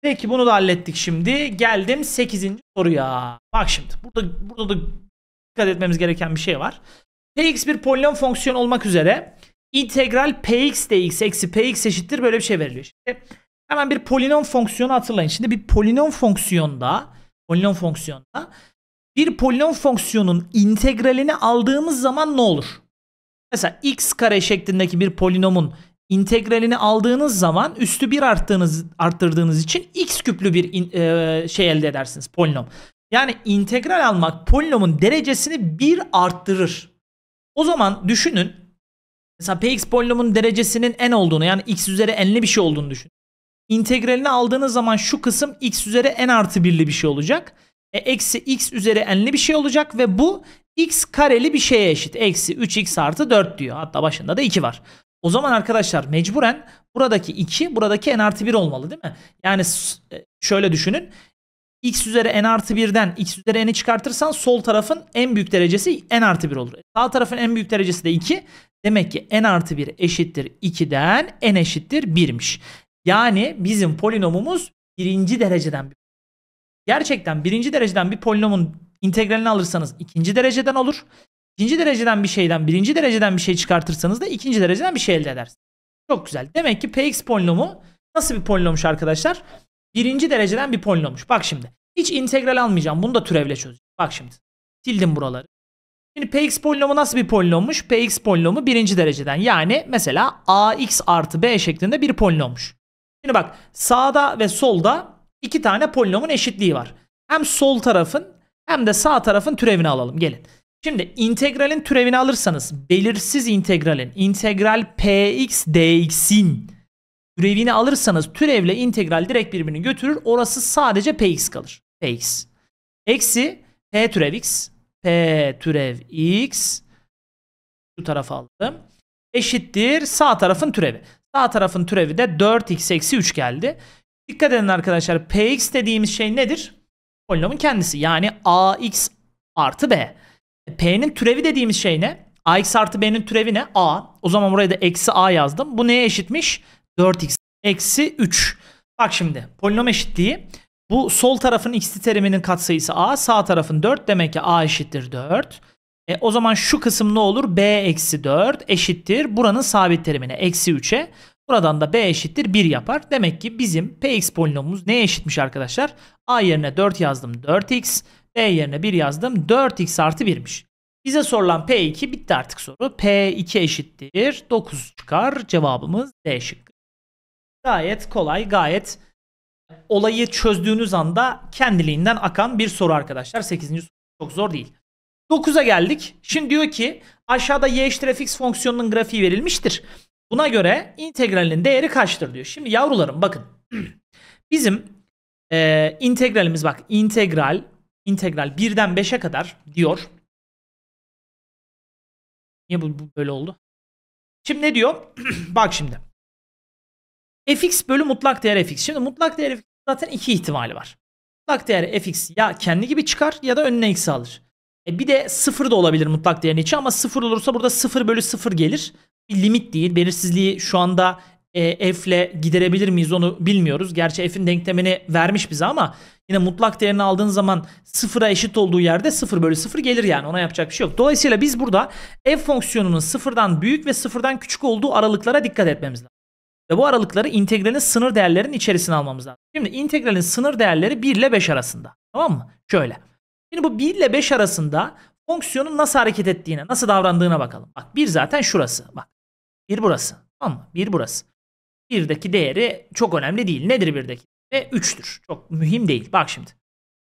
Peki bunu da hallettik şimdi. Geldim 8. soruya. Bak şimdi burada, burada da dikkat etmemiz gereken bir şey var. Px bir polinom fonksiyon olmak üzere integral px dx eksi px eşittir böyle bir şey veriliyor. Şimdi hemen bir polinom fonksiyonu hatırlayın. Şimdi bir polinom fonksiyonda polinom fonksiyonda bir polinom fonksiyonun integralini aldığımız zaman ne olur? Mesela x kare şeklindeki bir polinomun integralini aldığınız zaman üstü 1 arttığınız, arttırdığınız için x küplü bir in, e, şey elde edersiniz polinom. Yani integral almak polinomun derecesini 1 arttırır. O zaman düşünün Mesela px polinomun derecesinin n olduğunu yani x üzeri n'li bir şey olduğunu düşün. İntegralini aldığınız zaman şu kısım x üzeri n artı 1'li bir şey olacak. E, eksi x üzeri n'li bir şey olacak ve bu x kareli bir şeye eşit. Eksi 3x artı 4 diyor. Hatta başında da 2 var. O zaman arkadaşlar mecburen buradaki 2 buradaki n artı 1 olmalı değil mi? Yani e, şöyle düşünün. x üzeri n artı 1'den x üzeri n'i çıkartırsan sol tarafın en büyük derecesi n artı 1 olur. Sağ tarafın en büyük derecesi de 2. Demek ki n artı 1 eşittir 2'den n eşittir 1'miş. Yani bizim polinomumuz birinci dereceden bir Gerçekten birinci dereceden bir polinomun integralini alırsanız ikinci dereceden olur. İkinci dereceden bir şeyden birinci dereceden bir şey çıkartırsanız da ikinci dereceden bir şey elde edersiniz. Çok güzel. Demek ki px polinomu nasıl bir polinommuş arkadaşlar? Birinci dereceden bir polinommuş. Bak şimdi. Hiç integral almayacağım. Bunu da türevle çözeceğim. Bak şimdi. Sildim buraları. Şimdi px polinomu nasıl bir polinommuş? px polinomu birinci dereceden. Yani mesela ax artı b şeklinde bir polinommuş. Şimdi bak sağda ve solda iki tane polinomun eşitliği var. Hem sol tarafın hem de sağ tarafın türevini alalım. Gelin. Şimdi integralin türevini alırsanız belirsiz integralin integral px dx'in türevini alırsanız türevle integral direkt birbirini götürür. Orası sadece px kalır. px. Eksi p türev x P türev x şu tarafa aldım. Eşittir sağ tarafın türevi. Sağ tarafın türevi de 4x eksi 3 geldi. Dikkat edin arkadaşlar px dediğimiz şey nedir? Polinomun kendisi yani ax artı b. E, P'nin türevi dediğimiz şey ne? ax artı b'nin türevi ne? a. O zaman buraya da eksi a yazdım. Bu neye eşitmiş? 4x eksi 3. Bak şimdi polinom eşitliği bu sol tarafın x'li teriminin katsayısı a. Sağ tarafın 4. Demek ki a eşittir 4. E, o zaman şu kısım ne olur? b eksi 4 eşittir. Buranın sabit terimine eksi 3'e. Buradan da b eşittir 1 yapar. Demek ki bizim px polinomumuz neye eşitmiş arkadaşlar? a yerine 4 yazdım 4x. b yerine 1 yazdım 4x artı 1'miş. Bize sorulan p2 bitti artık soru. p2 eşittir 9 çıkar. Cevabımız d şıkkı. Gayet kolay gayet olayı çözdüğünüz anda kendiliğinden akan bir soru arkadaşlar. 8. soru çok zor değil. 9'a geldik. Şimdi diyor ki aşağıda y eşittir fx fonksiyonunun grafiği verilmiştir. Buna göre integralin değeri kaçtır diyor. Şimdi yavrularım bakın. Bizim e, integralimiz bak integral integral 1'den 5'e kadar diyor. Niye bu, bu böyle oldu? Şimdi ne diyor? bak şimdi fx bölü mutlak değer fx. Şimdi mutlak değer fx zaten iki ihtimali var. Mutlak değer fx ya kendi gibi çıkar ya da önüne x alır. E bir de sıfır da olabilir mutlak değerin içi ama sıfır olursa burada sıfır bölü sıfır gelir. Bir limit değil. Belirsizliği şu anda e, ile giderebilir miyiz onu bilmiyoruz. Gerçi f'in denklemini vermiş bize ama yine mutlak değerini aldığın zaman sıfıra eşit olduğu yerde sıfır bölü sıfır gelir yani ona yapacak bir şey yok. Dolayısıyla biz burada f fonksiyonunun sıfırdan büyük ve sıfırdan küçük olduğu aralıklara dikkat etmemiz lazım. Ve bu aralıkları integralin sınır değerlerinin içerisine almamız lazım. Şimdi integralin sınır değerleri 1 ile 5 arasında. Tamam mı? Şöyle. Şimdi bu 1 ile 5 arasında fonksiyonun nasıl hareket ettiğine, nasıl davrandığına bakalım. Bak 1 zaten şurası. Bak 1 burası. Tamam mı? 1 burası. 1'deki değeri çok önemli değil. Nedir 1'deki? Ve 3'tür. Çok mühim değil. Bak şimdi.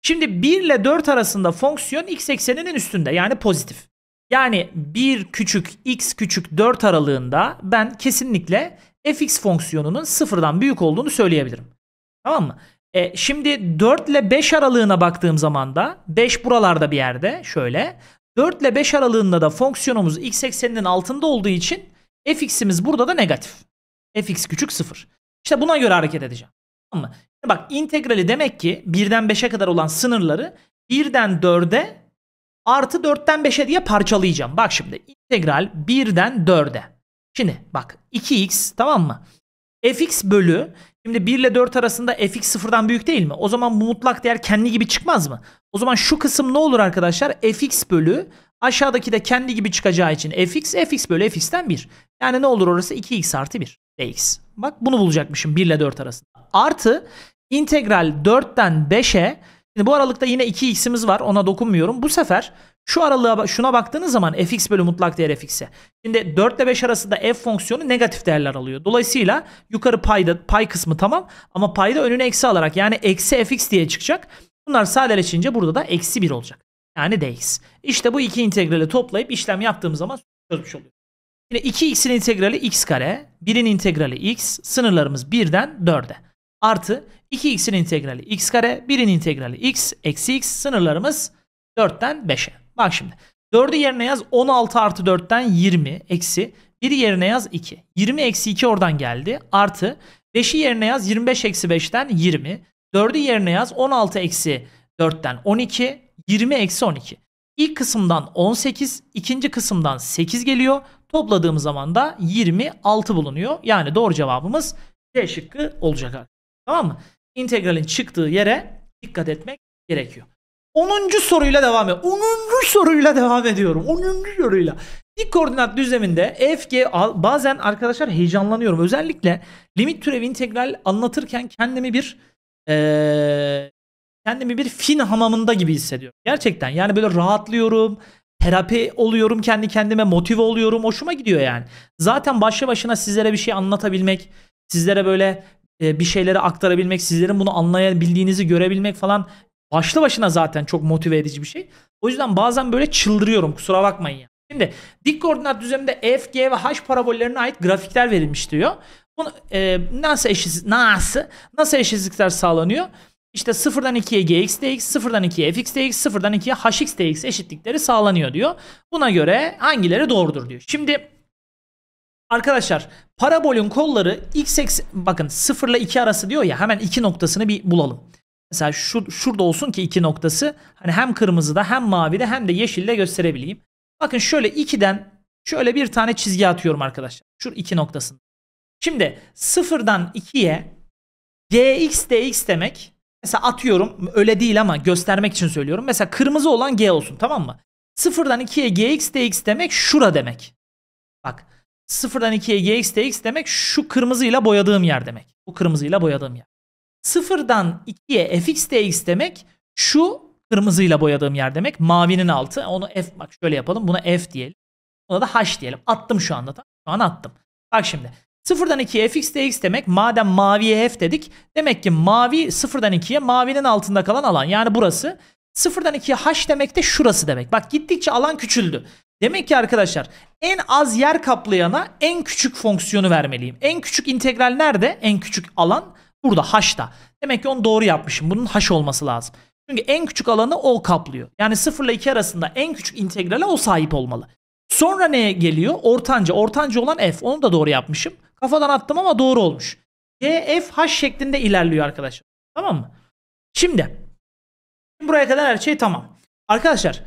Şimdi 1 ile 4 arasında fonksiyon x ekseninin üstünde yani pozitif. Yani 1 küçük x küçük 4 aralığında ben kesinlikle fx fonksiyonunun sıfırdan büyük olduğunu söyleyebilirim. Tamam mı? E, şimdi 4 ile 5 aralığına baktığım zaman da 5 buralarda bir yerde şöyle. 4 ile 5 aralığında da fonksiyonumuz x ekseninin altında olduğu için fx'imiz burada da negatif. fx küçük 0. İşte buna göre hareket edeceğim. Tamam mı? Şimdi bak integrali demek ki 1'den 5'e kadar olan sınırları 1'den 4'e artı 4'ten 5'e diye parçalayacağım. Bak şimdi integral 1'den 4'e. Şimdi bak 2x tamam mı? fx bölü şimdi 1 ile 4 arasında fx sıfırdan büyük değil mi? O zaman bu mutlak değer kendi gibi çıkmaz mı? O zaman şu kısım ne olur arkadaşlar? fx bölü aşağıdaki de kendi gibi çıkacağı için fx fx bölü fx'ten 1. Yani ne olur orası 2x artı 1 dx. Bak bunu bulacakmışım 1 ile 4 arasında. Artı integral 4'ten 5'e Şimdi bu aralıkta yine 2x'imiz var ona dokunmuyorum. Bu sefer şu aralığa şuna baktığınız zaman fx bölü mutlak değer fx'e. Şimdi 4 ile 5 arasında f fonksiyonu negatif değerler alıyor. Dolayısıyla yukarı payda pay kısmı tamam ama payda önüne eksi alarak yani eksi fx diye çıkacak. Bunlar sadeleşince burada da eksi 1 olacak. Yani dx. İşte bu iki integrali toplayıp işlem yaptığımız zaman çözmüş oluyoruz. Yine 2x'in integrali x kare, 1'in integrali x, sınırlarımız 1'den 4'e. Artı 2x'in integrali x kare, 1'in integrali x, eksi x, sınırlarımız 4'ten 5'e. Bak şimdi 4'ü yerine yaz 16 artı 4'ten 20 eksi 1'i yerine yaz 2. 20 eksi 2 oradan geldi artı 5'i yerine yaz 25 eksi 5'ten 20. 4'ü yerine yaz 16 eksi 4'ten 12 20 eksi 12. İlk kısımdan 18, ikinci kısımdan 8 geliyor. Topladığım zaman da 26 bulunuyor. Yani doğru cevabımız D şıkkı olacak. Tamam mı? İntegralin çıktığı yere dikkat etmek gerekiyor. 10. soruyla devam ediyorum. 10. soruyla devam ediyorum. 10. soruyla. Dik koordinat düzleminde f, g al, bazen arkadaşlar heyecanlanıyorum. Özellikle limit türevi integral anlatırken kendimi bir ee, kendimi bir fin hamamında gibi hissediyorum. Gerçekten yani böyle rahatlıyorum. Terapi oluyorum kendi kendime motive oluyorum. Hoşuma gidiyor yani. Zaten başlı başına sizlere bir şey anlatabilmek, sizlere böyle bir şeyleri aktarabilmek, sizlerin bunu anlayabildiğinizi görebilmek falan başlı başına zaten çok motive edici bir şey. O yüzden bazen böyle çıldırıyorum kusura bakmayın ya. Şimdi dik koordinat düzleminde e, f, g ve h parabollerine ait grafikler verilmiş diyor. Bunu, e, nasıl, eşit, nasıl, nasıl eşitsizlikler sağlanıyor? İşte 0'dan 2'ye gx dx, 0'dan 2'ye fx dx, 0'dan 2'ye hx dx eşitlikleri sağlanıyor diyor. Buna göre hangileri doğrudur diyor. Şimdi arkadaşlar parabolün kolları x eksen bakın 0 ile 2 arası diyor ya hemen 2 noktasını bir bulalım. Mesela şu, şurada olsun ki iki noktası. Hani hem kırmızıda hem mavide hem de yeşilde gösterebileyim. Bakın şöyle 2'den şöyle bir tane çizgi atıyorum arkadaşlar. Şu iki noktasında. Şimdi sıfırdan 2'ye gx dx demek. Mesela atıyorum öyle değil ama göstermek için söylüyorum. Mesela kırmızı olan g olsun tamam mı? Sıfırdan 2'ye gx dx demek şura demek. Bak sıfırdan 2'ye gx dx demek şu kırmızıyla boyadığım yer demek. Bu kırmızıyla boyadığım yer. Sıfırdan 2'ye fx dx demek şu kırmızıyla boyadığım yer demek. Mavinin altı. Onu f bak şöyle yapalım. Buna f diyelim. Buna da h diyelim. Attım şu anda. Tamam. Şu an attım. Bak şimdi. Sıfırdan 2'ye fx dx demek. Madem maviye f dedik. Demek ki mavi sıfırdan 2'ye mavinin altında kalan alan. Yani burası. Sıfırdan 2'ye h demek de şurası demek. Bak gittikçe alan küçüldü. Demek ki arkadaşlar en az yer kaplayana en küçük fonksiyonu vermeliyim. En küçük integral nerede? En küçük alan Burada haşta. Demek ki onu doğru yapmışım. Bunun haş olması lazım. Çünkü en küçük alanı o kaplıyor. Yani 0 ile 2 arasında en küçük integrale o sahip olmalı. Sonra neye geliyor? Ortanca. Ortanca olan f. Onu da doğru yapmışım. Kafadan attım ama doğru olmuş. G, f, h şeklinde ilerliyor arkadaşlar. Tamam mı? Şimdi buraya kadar her şey tamam. Arkadaşlar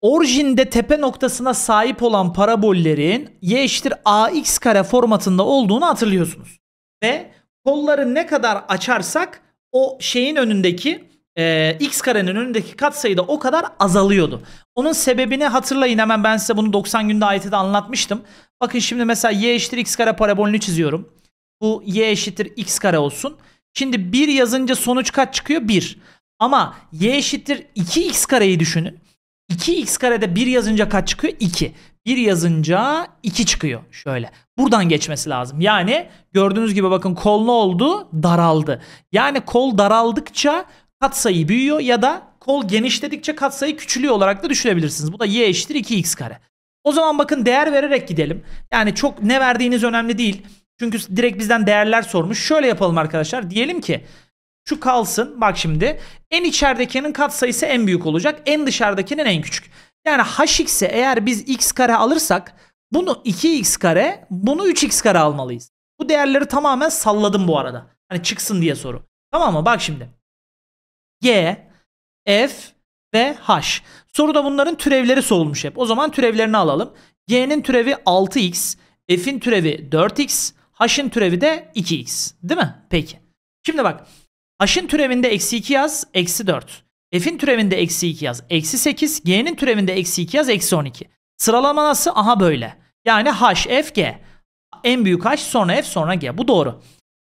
orijinde tepe noktasına sahip olan parabollerin y eşittir ax kare formatında olduğunu hatırlıyorsunuz. Ve kolları ne kadar açarsak o şeyin önündeki e, x karenin önündeki katsayı da o kadar azalıyordu. Onun sebebini hatırlayın hemen ben size bunu 90 günde ayeti de anlatmıştım. Bakın şimdi mesela y eşittir x kare parabolünü çiziyorum. Bu y eşittir x kare olsun. Şimdi 1 yazınca sonuç kaç çıkıyor? 1. Ama y eşittir 2x kareyi düşünün. 2x karede 1 yazınca kaç çıkıyor? 2. 1 yazınca 2 çıkıyor şöyle. Buradan geçmesi lazım. Yani gördüğünüz gibi bakın kol ne oldu? Daraldı. Yani kol daraldıkça katsayı büyüyor ya da kol genişledikçe katsayı küçülüyor olarak da düşünebilirsiniz. Bu da y eşittir 2x kare. O zaman bakın değer vererek gidelim. Yani çok ne verdiğiniz önemli değil. Çünkü direkt bizden değerler sormuş. Şöyle yapalım arkadaşlar. Diyelim ki şu kalsın. Bak şimdi en içeridekinin katsayısı en büyük olacak. En dışarıdakinin en küçük. Yani hx'e eğer biz x kare alırsak bunu 2x kare bunu 3x kare almalıyız. Bu değerleri tamamen salladım bu arada. Hani çıksın diye soru. Tamam mı? Bak şimdi. Y, F ve H. Soruda bunların türevleri sorulmuş hep. O zaman türevlerini alalım. Y'nin türevi 6x, F'in türevi 4x, H'in türevi de 2x. Değil mi? Peki. Şimdi bak. H'in türevinde eksi 2 yaz, eksi 4. F'in türevinde eksi 2 yaz. Eksi 8. G'nin türevinde eksi 2 yaz. Eksi 12. Sıralama nasıl? Aha böyle. Yani H, F, G. En büyük H sonra F sonra G. Bu doğru.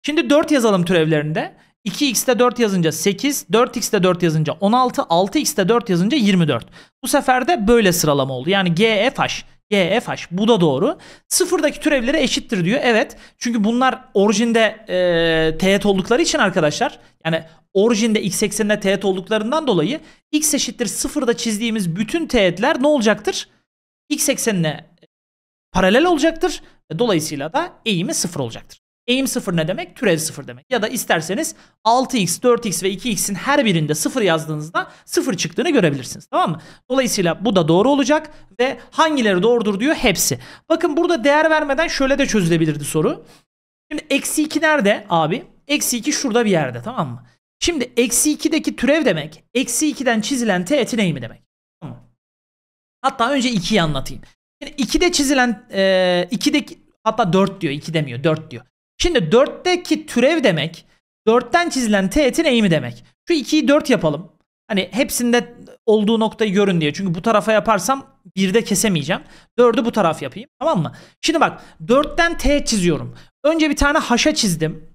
Şimdi 4 yazalım türevlerinde. 2x'te 4 yazınca 8, 4x'te 4 yazınca 16, 6x'te 4 yazınca 24. Bu sefer de böyle sıralama oldu. Yani g f GFH. GFH. Bu da doğru. Sıfırdaki türevleri eşittir diyor. Evet. Çünkü bunlar orijinde e, teğet oldukları için arkadaşlar yani orijinde x eksenine teğet olduklarından dolayı x eşittir sıfırda çizdiğimiz bütün teğetler ne olacaktır? x eksenine paralel olacaktır. Dolayısıyla da eğimi sıfır olacaktır. Eğim 0 ne demek? Türev 0 demek. Ya da isterseniz 6x, 4x ve 2x'in her birinde 0 yazdığınızda 0 çıktığını görebilirsiniz. Tamam mı? Dolayısıyla bu da doğru olacak ve hangileri doğrudur diyor hepsi. Bakın burada değer vermeden şöyle de çözülebilirdi soru. Şimdi eksi 2 nerede abi? Eksi 2 şurada bir yerde tamam mı? Şimdi eksi 2'deki türev demek eksi 2'den çizilen teğetin eğimi demek. Hatta önce 2'yi anlatayım. Şimdi 2'de çizilen e, 2'deki hatta 4 diyor 2 demiyor 4 diyor. Şimdi 4'teki türev demek 4'ten çizilen teğetin eğimi demek. Şu 2'yi 4 yapalım. Hani hepsinde olduğu noktayı görün diye. Çünkü bu tarafa yaparsam 1'de kesemeyeceğim. 4'ü bu taraf yapayım. Tamam mı? Şimdi bak 4'ten teğet çiziyorum. Önce bir tane haşa çizdim.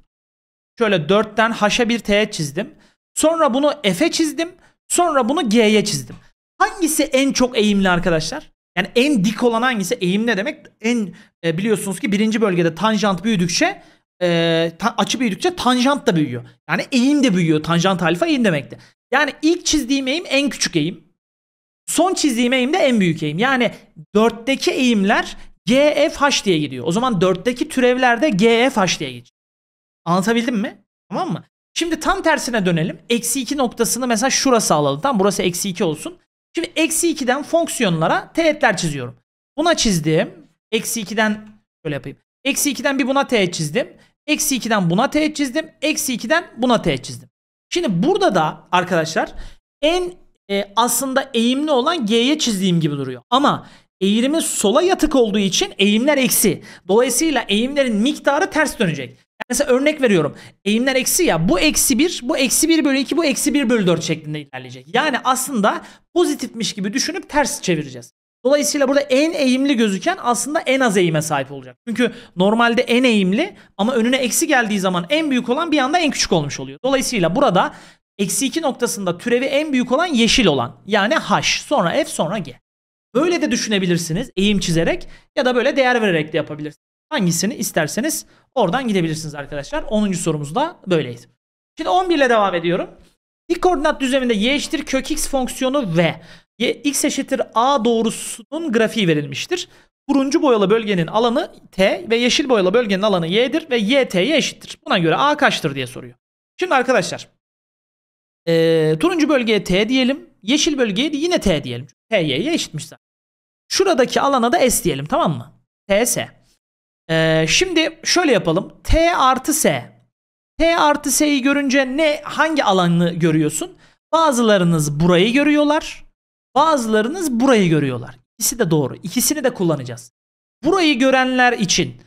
Şöyle 4'ten haşa bir teğet çizdim. Sonra bunu F'e çizdim. Sonra bunu G'ye çizdim. Hangisi en çok eğimli arkadaşlar? Yani en dik olan hangisi? Eğim ne demek? En e, biliyorsunuz ki birinci bölgede tanjant büyüdükçe e, ta, açı büyüdükçe tanjant da büyüyor. Yani eğim de büyüyor. Tanjant alfa eğim demekti. Yani ilk çizdiğim eğim en küçük eğim. Son çizdiğim eğim de en büyük eğim. Yani dörtteki eğimler GFH diye gidiyor. O zaman dörtteki türevler de GFH diye geçiyor. Anlatabildim mi? Tamam mı? Şimdi tam tersine dönelim. Eksi 2 noktasını mesela şurası alalım. Tamam burası eksi 2 olsun. Şimdi eksi 2'den fonksiyonlara teğetler çiziyorum. Buna çizdim. Eksi 2'den şöyle yapayım. Eksi 2'den bir buna teğet çizdim. Eksi 2'den buna teğet çizdim. Eksi 2'den buna teğet çizdim. Şimdi burada da arkadaşlar en e, aslında eğimli olan G'ye çizdiğim gibi duruyor. Ama eğrimi sola yatık olduğu için eğimler eksi. Dolayısıyla eğimlerin miktarı ters dönecek. Mesela örnek veriyorum. Eğimler eksi ya. Bu eksi 1, bu eksi 1 bölü 2, bu eksi 1 bölü 4 şeklinde ilerleyecek. Yani aslında pozitifmiş gibi düşünüp ters çevireceğiz. Dolayısıyla burada en eğimli gözüken aslında en az eğime sahip olacak. Çünkü normalde en eğimli ama önüne eksi geldiği zaman en büyük olan bir anda en küçük olmuş oluyor. Dolayısıyla burada eksi 2 noktasında türevi en büyük olan yeşil olan yani h sonra f sonra g. Böyle de düşünebilirsiniz eğim çizerek ya da böyle değer vererek de yapabilirsiniz. Hangisini isterseniz oradan gidebilirsiniz arkadaşlar. 10. sorumuz da böyleydi. Şimdi 11 ile devam ediyorum. Dik koordinat düzleminde y eşittir kök x fonksiyonu ve y, x eşittir a doğrusunun grafiği verilmiştir. Turuncu boyalı bölgenin alanı t ve yeşil boyalı bölgenin alanı y'dir ve y t'ye eşittir. Buna göre a kaçtır diye soruyor. Şimdi arkadaşlar e, turuncu bölgeye t diyelim. Yeşil bölgeye de yine t diyelim. t y'ye eşitmiş zaten. Şuradaki alana da s diyelim tamam mı? t s. Ee, şimdi şöyle yapalım. T artı S. T artı S'yi görünce ne hangi alanı görüyorsun? Bazılarınız burayı görüyorlar. Bazılarınız burayı görüyorlar. İkisi de doğru. İkisini de kullanacağız. Burayı görenler için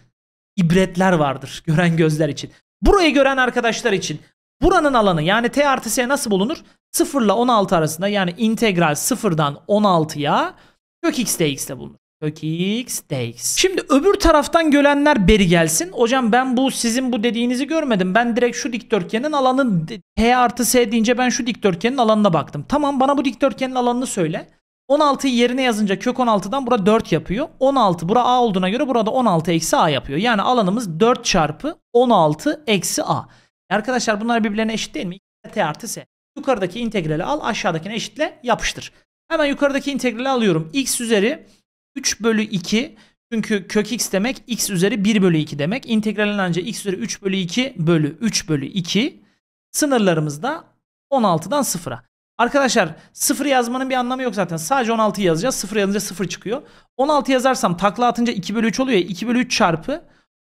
ibretler vardır. Gören gözler için. Burayı gören arkadaşlar için buranın alanı yani t artı s nasıl bulunur? 0 ile 16 arasında yani integral 0'dan 16'ya kök x dx ile bulunur. Kökik Steaks. Şimdi öbür taraftan gölenler beri gelsin. Hocam ben bu sizin bu dediğinizi görmedim. Ben direkt şu dikdörtgenin alanın H artı S deyince ben şu dikdörtgenin alanına baktım. Tamam bana bu dikdörtgenin alanını söyle. 16'yı yerine yazınca kök 16'dan bura 4 yapıyor. 16 bura A olduğuna göre burada 16 eksi A yapıyor. Yani alanımız 4 çarpı 16 eksi A. Arkadaşlar bunlar birbirlerine eşit değil mi? T artı S. Yukarıdaki integrali al aşağıdakine eşitle yapıştır. Hemen yukarıdaki integrali alıyorum. X üzeri 3 bölü 2 çünkü kök x demek x üzeri 1 bölü 2 demek. İntegralin ancak x üzeri 3 bölü 2 bölü 3 bölü 2 sınırlarımız da 16'dan 0'a. Arkadaşlar 0 yazmanın bir anlamı yok zaten. Sadece 16 yazacağız. 0 yazınca 0 çıkıyor. 16 yazarsam takla atınca 2 bölü 3 oluyor ya. 2 bölü 3 çarpı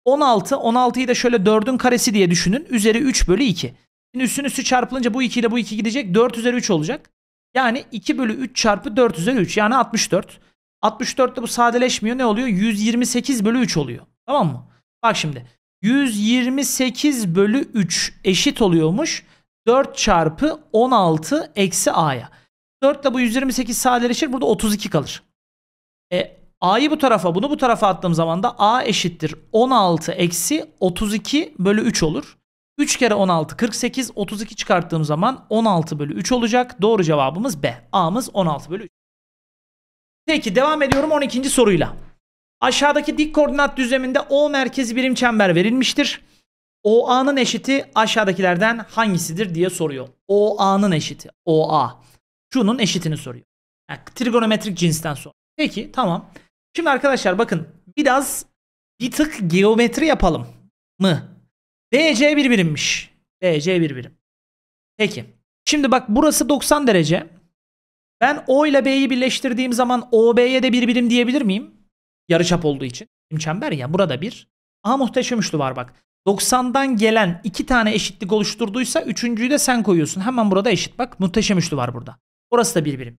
16. 16'yı da şöyle 4'ün karesi diye düşünün. Üzeri 3 bölü 2. Şimdi üstün üstü çarpılınca bu 2 ile bu 2 gidecek. 4 üzeri 3 olacak. Yani 2 bölü 3 çarpı 4 üzeri 3 yani 64. 64'te bu sadeleşmiyor. Ne oluyor? 128 bölü 3 oluyor. Tamam mı? Bak şimdi. 128 bölü 3 eşit oluyormuş. 4 çarpı 16 eksi a'ya. 4 ile bu 128 sadeleşir. Burada 32 kalır. E, a'yı bu tarafa bunu bu tarafa attığım zaman da a eşittir. 16 eksi 32 bölü 3 olur. 3 kere 16 48 32 çıkarttığım zaman 16 bölü 3 olacak. Doğru cevabımız B. A'mız 16 bölü 3. Peki devam ediyorum 12. soruyla. Aşağıdaki dik koordinat düzleminde O merkezi birim çember verilmiştir. OA'nın eşiti aşağıdakilerden hangisidir diye soruyor. OA'nın eşiti. OA. Şunun eşitini soruyor. Yani trigonometrik cinsten sor. Peki tamam. Şimdi arkadaşlar bakın biraz bir tık geometri yapalım mı? BC bir birimmiş. BC bir birim. Peki. Şimdi bak burası 90 derece. Ben O ile B'yi birleştirdiğim zaman OB'ye de bir birim diyebilir miyim? Yarıçap olduğu için. Çember ya burada bir. Aha muhteşem üçlü var bak. 90'dan gelen iki tane eşitlik oluşturduysa üçüncüyü de sen koyuyorsun. Hemen burada eşit bak. Muhteşem üçlü var burada. Orası da bir birim.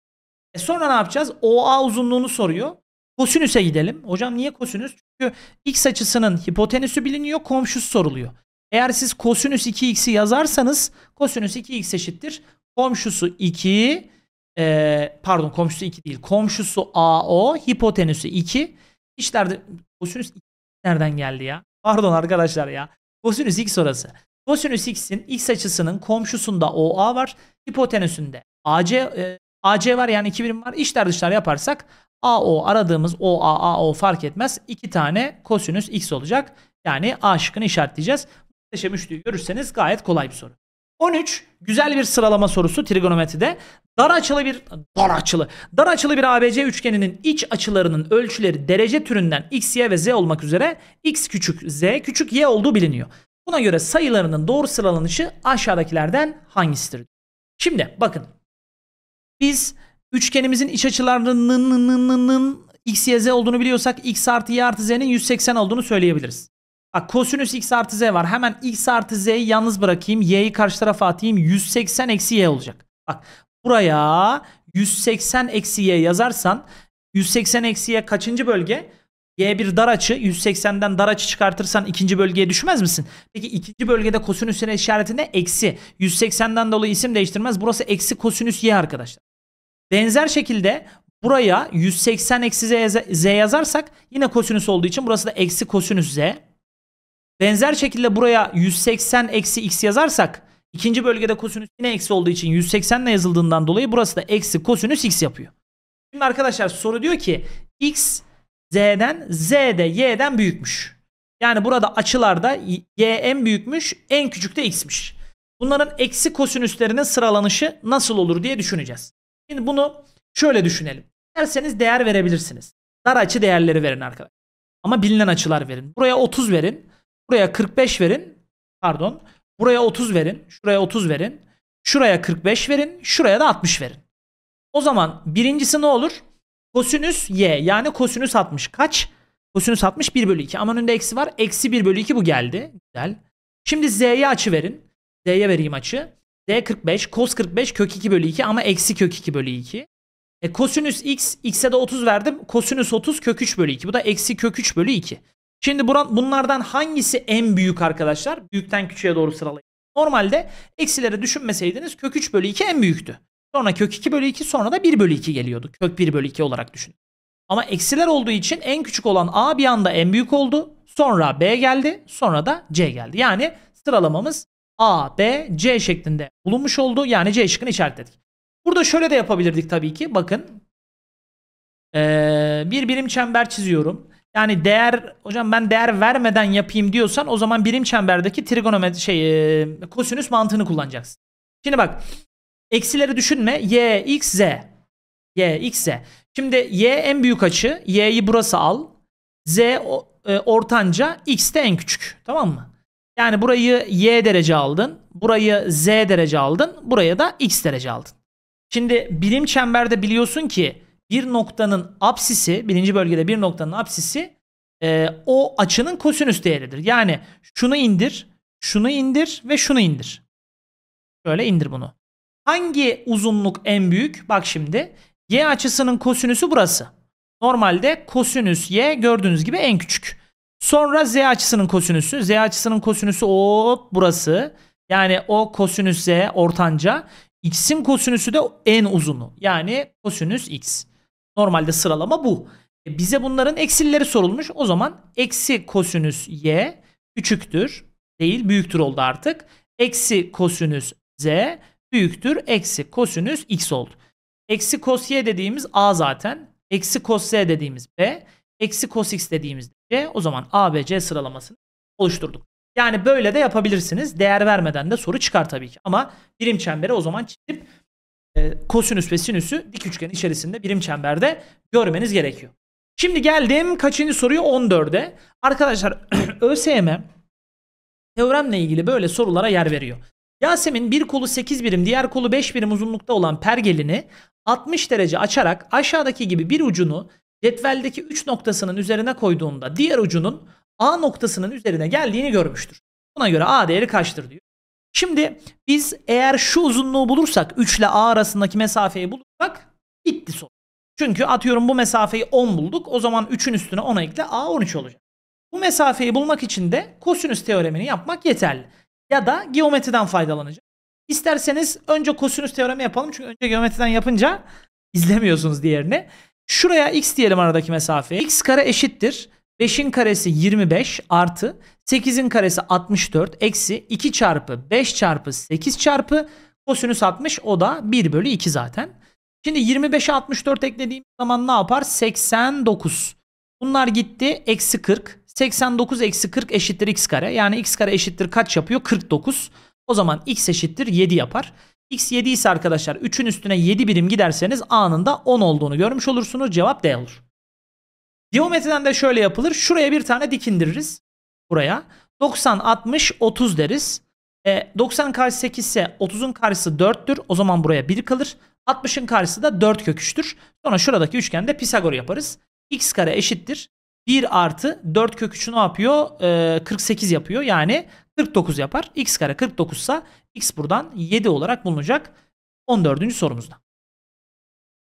E sonra ne yapacağız? OA uzunluğunu soruyor. Kosinüse gidelim. Hocam niye kosinüs? Çünkü x açısının hipotenüsü biliniyor, komşusu soruluyor. Eğer siz kosinüs 2x'i yazarsanız kosinüs 2x eşittir. Komşusu 2, e, pardon komşusu 2 değil. Komşusu AO, hipotenüsü 2. İşlerde kosinüs nereden geldi ya? Pardon arkadaşlar ya. Kosinüs x orası. Kosinüs x'in x açısının komşusunda OA var. Hipotenüsünde AC, e, AC var yani 2 birim var. İşler dışlar yaparsak AO aradığımız OA, AO fark etmez. 2 tane kosinüs x olacak. Yani A şıkkını işaretleyeceğiz. Muhteşem üçlüyü görürseniz gayet kolay bir soru. 13 güzel bir sıralama sorusu trigonometride. Dar açılı bir dar açılı. Dar açılı bir ABC üçgeninin iç açılarının ölçüleri derece türünden x, y ve z olmak üzere x küçük z küçük y olduğu biliniyor. Buna göre sayılarının doğru sıralanışı aşağıdakilerden hangisidir? Şimdi bakın. Biz üçgenimizin iç açılarının x, y, z olduğunu biliyorsak x artı y artı z'nin 180 olduğunu söyleyebiliriz. Bak kosinüs x artı z var. Hemen x artı z'yi yalnız bırakayım. y'yi karşı tarafa atayım. 180 eksi y olacak. Bak buraya 180 eksi y yazarsan 180 eksi y kaçıncı bölge? Y bir dar açı 180'den dar açı çıkartırsan ikinci bölgeye düşmez misin? Peki ikinci bölgede kosinüsün işaretinde eksi. 180'den dolayı isim değiştirmez. Burası eksi kosinüs y arkadaşlar. Benzer şekilde buraya 180 eksi z, yazarsak yine kosinüs olduğu için burası da eksi kosinüs z. Benzer şekilde buraya 180 eksi x yazarsak ikinci bölgede kosinüs yine eksi olduğu için 180 ile yazıldığından dolayı burası da eksi kosinüs x yapıyor. Şimdi arkadaşlar soru diyor ki x z'den z'de y'den büyükmüş. Yani burada açılarda y en büyükmüş en küçük de x'miş. Bunların eksi kosinüslerinin sıralanışı nasıl olur diye düşüneceğiz. Şimdi bunu şöyle düşünelim. Derseniz değer verebilirsiniz. Dar açı değerleri verin arkadaşlar. Ama bilinen açılar verin. Buraya 30 verin. Buraya 45 verin. Pardon. Buraya 30 verin. Şuraya 30 verin. Şuraya 45 verin. Şuraya da 60 verin. O zaman birincisi ne olur? Kosinüs y yani kosinüs 60 kaç? Kosinüs 60 1 bölü 2. Ama önünde eksi var. Eksi 1 bölü 2 bu geldi. Güzel. Şimdi z'ye açı verin. Z'ye vereyim açı. Z 45. Kos 45 kök 2 bölü 2 ama eksi kök 2 bölü 2. E, kosinüs x. X'e de 30 verdim. Kosinüs 30 kök 3 bölü 2. Bu da eksi kök 3 bölü 2. Şimdi buran, bunlardan hangisi en büyük arkadaşlar? Büyükten küçüğe doğru sıralayın. Normalde eksileri düşünmeseydiniz kök 3 bölü 2 en büyüktü. Sonra kök 2 bölü 2 sonra da 1 bölü 2 geliyordu. Kök 1 bölü 2 olarak düşünün. Ama eksiler olduğu için en küçük olan A bir anda en büyük oldu. Sonra B geldi. Sonra da C geldi. Yani sıralamamız A, B, C şeklinde bulunmuş oldu. Yani C şıkkını işaretledik. Burada şöyle de yapabilirdik tabii ki. Bakın. Ee, bir birim çember çiziyorum. Yani değer hocam ben değer vermeden yapayım diyorsan o zaman birim çemberdeki trigonometri şey e, kosinüs mantığını kullanacaksın. Şimdi bak eksileri düşünme y x z y x z. Şimdi y en büyük açı y'yi burası al z e, ortanca x de en küçük tamam mı? Yani burayı y derece aldın burayı z derece aldın buraya da x derece aldın. Şimdi birim çemberde biliyorsun ki bir noktanın apsisi birinci bölgede bir noktanın apsisi e, o açının kosinüs değeridir. Yani şunu indir, şunu indir ve şunu indir. Şöyle indir bunu. Hangi uzunluk en büyük? Bak şimdi y açısının kosinüsü burası. Normalde kosinüs y gördüğünüz gibi en küçük. Sonra z açısının kosinüsü. Z açısının kosinüsü o burası. Yani o kosinüs z ortanca. X'in kosinüsü de en uzunu. Yani kosinüs x. Normalde sıralama bu. E bize bunların eksilleri sorulmuş. O zaman eksi kosinüs y küçüktür değil büyüktür oldu artık. Eksi kosinüs z büyüktür eksi kosinüs x oldu. Eksi kos y dediğimiz a zaten. Eksi kos z dediğimiz b. Eksi kos x dediğimiz c. O zaman a, b, c sıralamasını oluşturduk. Yani böyle de yapabilirsiniz. Değer vermeden de soru çıkar tabii ki. Ama birim çemberi o zaman çizip e, kosinüs ve sinüsü dik üçgen içerisinde birim çemberde görmeniz gerekiyor. Şimdi geldim kaçıncı soruyu 14'e. Arkadaşlar ÖSYM teoremle ilgili böyle sorulara yer veriyor. Yasemin bir kolu 8 birim diğer kolu 5 birim uzunlukta olan pergelini 60 derece açarak aşağıdaki gibi bir ucunu cetveldeki 3 noktasının üzerine koyduğunda diğer ucunun A noktasının üzerine geldiğini görmüştür. Buna göre A değeri kaçtır diyor. Şimdi biz eğer şu uzunluğu bulursak 3 ile A arasındaki mesafeyi bulursak bitti soru. Çünkü atıyorum bu mesafeyi 10 bulduk. O zaman 3'ün üstüne 10 ekle A 13 olacak. Bu mesafeyi bulmak için de kosinüs teoremini yapmak yeterli. Ya da geometriden faydalanacağız. İsterseniz önce kosinüs teoremi yapalım. Çünkü önce geometriden yapınca izlemiyorsunuz diğerini. Şuraya x diyelim aradaki mesafe. x kare eşittir. 5'in karesi 25 artı 8'in karesi 64 eksi 2 çarpı 5 çarpı 8 çarpı kosinüs 60 o da 1 bölü 2 zaten. Şimdi 25'e 64 eklediğim zaman ne yapar? 89. Bunlar gitti. Eksi 40. 89 eksi 40 eşittir x kare. Yani x kare eşittir kaç yapıyor? 49. O zaman x eşittir 7 yapar. x 7 ise arkadaşlar 3'ün üstüne 7 birim giderseniz anında 10 olduğunu görmüş olursunuz. Cevap D olur. Geometriden de şöyle yapılır. Şuraya bir tane dikindiririz buraya. 90, 60, 30 deriz. E, 90 karşı 8 ise 30'un karşısı 4'tür. O zaman buraya 1 kalır. 60'ın karşısı da 4 kök Sonra şuradaki üçgende Pisagor yaparız. x kare eşittir. 1 artı 4 kök ne yapıyor? E, 48 yapıyor. Yani 49 yapar. x kare 49 ise x buradan 7 olarak bulunacak 14. sorumuzda.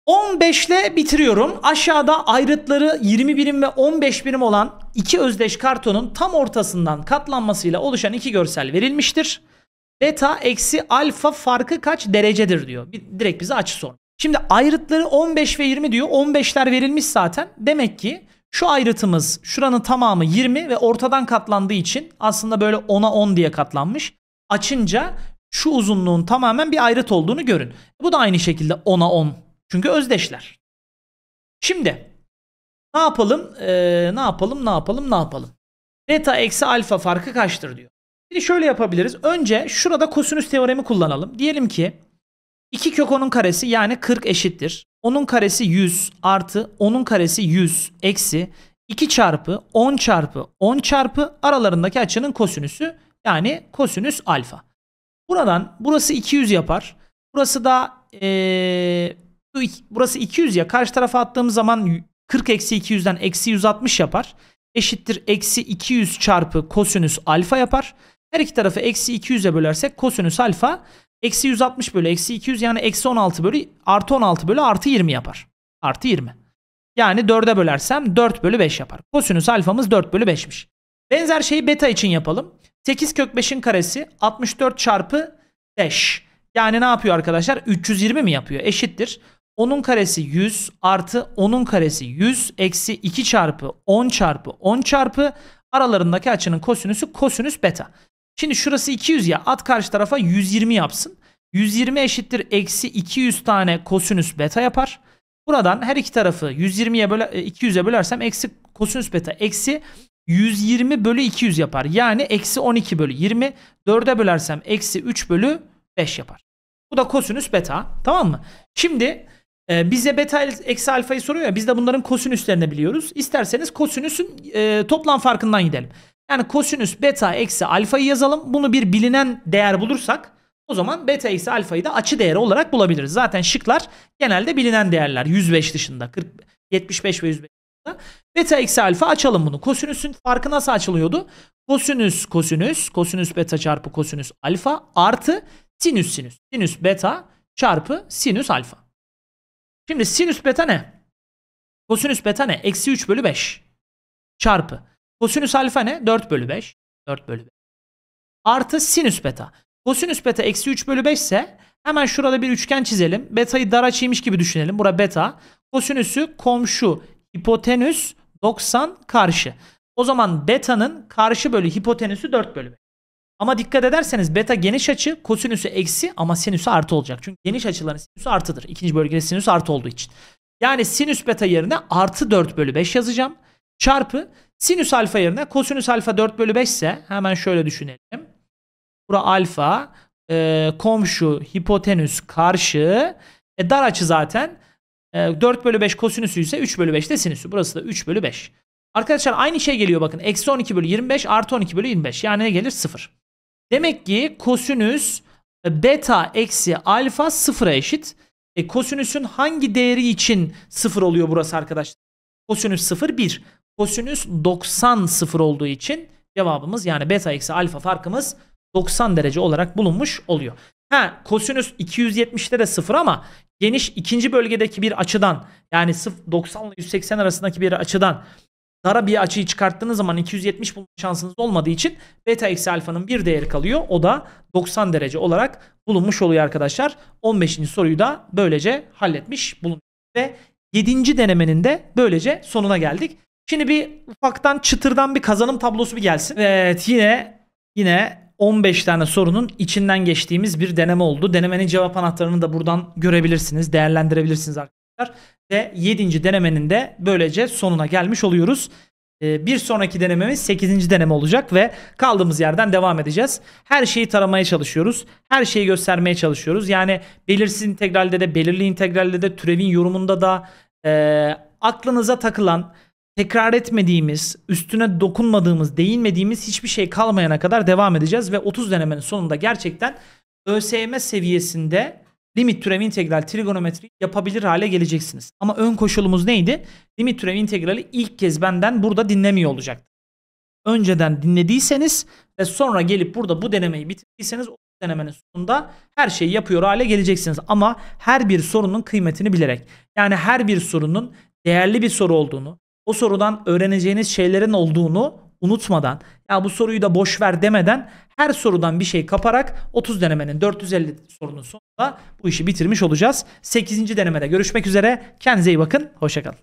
15 ile bitiriyorum. Aşağıda ayrıtları 20 birim ve 15 birim olan iki özdeş kartonun tam ortasından katlanmasıyla oluşan iki görsel verilmiştir. Beta eksi alfa farkı kaç derecedir diyor. Direkt bize açı sor. Şimdi ayrıtları 15 ve 20 diyor. 15'ler verilmiş zaten. Demek ki şu ayrıtımız şuranın tamamı 20 ve ortadan katlandığı için aslında böyle 10'a 10 diye katlanmış. Açınca şu uzunluğun tamamen bir ayrıt olduğunu görün. Bu da aynı şekilde 10'a 10 çünkü özdeşler. Şimdi ne yapalım? Ee, ne yapalım? Ne yapalım? Ne yapalım? Beta eksi alfa farkı kaçtır diyor. Şimdi şöyle yapabiliriz. Önce şurada kosinüs teoremi kullanalım. Diyelim ki 2 kök onun karesi yani 40 eşittir. Onun karesi 100 artı onun karesi 100 eksi 2 çarpı 10 çarpı 10 çarpı aralarındaki açının kosinüsü yani kosinüs alfa. Buradan burası 200 yapar. Burası da ee, Burası 200 ya. Karşı tarafa attığımız zaman 40 eksi 200'den eksi 160 yapar. Eşittir eksi 200 çarpı kosinüs alfa yapar. Her iki tarafı eksi 200'e bölersek kosinüs alfa eksi 160 bölü eksi 200 yani eksi 16 bölü artı 16 bölü artı 20 yapar. Artı 20. Yani 4'e bölersem 4 bölü 5 yapar. Kosinüs alfamız 4 bölü 5'miş. Benzer şeyi beta için yapalım. 8 kök 5'in karesi 64 çarpı 5. Yani ne yapıyor arkadaşlar? 320 mi yapıyor? Eşittir. 10'un karesi 100 artı 10'un karesi 100 eksi 2 çarpı 10 çarpı 10 çarpı aralarındaki açının kosinüsü kosinüs beta. Şimdi şurası 200 ya at karşı tarafa 120 yapsın. 120 eşittir eksi 200 tane kosinüs beta yapar. Buradan her iki tarafı 120'ye böle 200'e bölersem eksi kosinüs beta eksi 120 bölü 200 yapar. Yani eksi 12 bölü 20 4'e bölersem eksi 3 bölü 5 yapar. Bu da kosinüs beta tamam mı? Şimdi e, bize beta eksi alfayı soruyor ya biz de bunların kosinüslerini biliyoruz. İsterseniz kosinüsün e, toplam farkından gidelim. Yani kosinüs beta eksi alfayı yazalım. Bunu bir bilinen değer bulursak o zaman beta eksi alfayı da açı değeri olarak bulabiliriz. Zaten şıklar genelde bilinen değerler 105 dışında 40, 75 ve 105 dışında. Beta eksi alfa açalım bunu. Kosinüsün farkı nasıl açılıyordu? Kosinüs kosinüs kosinüs beta çarpı kosinüs alfa artı sinüs sinüs. Sinüs beta çarpı sinüs alfa. Şimdi sinüs beta ne? Kosinüs beta ne? Eksi 3 bölü 5 çarpı. Kosinüs alfa ne? 4 bölü 5. 4 bölü 5. Artı sinüs beta. Kosinüs beta eksi 3 bölü 5 ise hemen şurada bir üçgen çizelim. Betayı dar açıymış gibi düşünelim. Bura beta. Kosinüsü komşu hipotenüs 90 karşı. O zaman beta'nın karşı bölü hipotenüsü 4 bölü 5. Ama dikkat ederseniz beta geniş açı, kosinüsü eksi ama sinüsü artı olacak. Çünkü geniş açıların sinüsü artıdır. İkinci bölgede sinüs artı olduğu için. Yani sinüs beta yerine artı 4 bölü 5 yazacağım. Çarpı sinüs alfa yerine kosinüs alfa 4 bölü 5 ise hemen şöyle düşünelim. Bura alfa, e, komşu, hipotenüs, karşı. E, dar açı zaten. E, 4 bölü 5 kosinüsü ise 3 bölü 5 de sinüsü. Burası da 3 bölü 5. Arkadaşlar aynı şey geliyor bakın. Eksi 12 bölü 25 artı 12 bölü 25. Yani ne gelir? 0. Demek ki kosinüs e, beta eksi alfa sıfıra eşit. E, kosinüsün hangi değeri için sıfır oluyor burası arkadaşlar? Kosinüs sıfır bir. Kosinüs 90 sıfır olduğu için cevabımız yani beta eksi alfa farkımız 90 derece olarak bulunmuş oluyor. Ha kosinüs 270'te de sıfır ama geniş ikinci bölgedeki bir açıdan yani 90 ile 180 arasındaki bir açıdan Dar bir açıyı çıkarttığınız zaman 270 bulma şansınız olmadığı için beta eksi alfanın bir değeri kalıyor. O da 90 derece olarak bulunmuş oluyor arkadaşlar. 15. soruyu da böylece halletmiş bulunduk. Ve 7. denemenin de böylece sonuna geldik. Şimdi bir ufaktan çıtırdan bir kazanım tablosu bir gelsin. Evet yine yine 15 tane sorunun içinden geçtiğimiz bir deneme oldu. Denemenin cevap anahtarını da buradan görebilirsiniz, değerlendirebilirsiniz arkadaşlar. Ve 7. denemenin de böylece sonuna gelmiş oluyoruz. Ee, bir sonraki denememiz 8. deneme olacak ve kaldığımız yerden devam edeceğiz. Her şeyi taramaya çalışıyoruz. Her şeyi göstermeye çalışıyoruz. Yani belirsiz integralde de, belirli integralde de, türevin yorumunda da e, aklınıza takılan, tekrar etmediğimiz, üstüne dokunmadığımız, değinmediğimiz hiçbir şey kalmayana kadar devam edeceğiz. Ve 30 denemenin sonunda gerçekten ÖSYM seviyesinde limit türev integral trigonometri yapabilir hale geleceksiniz. Ama ön koşulumuz neydi? Limit türev integrali ilk kez benden burada dinlemiyor olacaktı. Önceden dinlediyseniz ve sonra gelip burada bu denemeyi bitirdiyseniz o denemenin sonunda her şeyi yapıyor hale geleceksiniz. Ama her bir sorunun kıymetini bilerek. Yani her bir sorunun değerli bir soru olduğunu, o sorudan öğreneceğiniz şeylerin olduğunu unutmadan ya bu soruyu da boş ver demeden her sorudan bir şey kaparak 30 denemenin 450 sorunun son bu işi bitirmiş olacağız. 8. denemede görüşmek üzere. Kendinize iyi bakın. Hoşçakalın.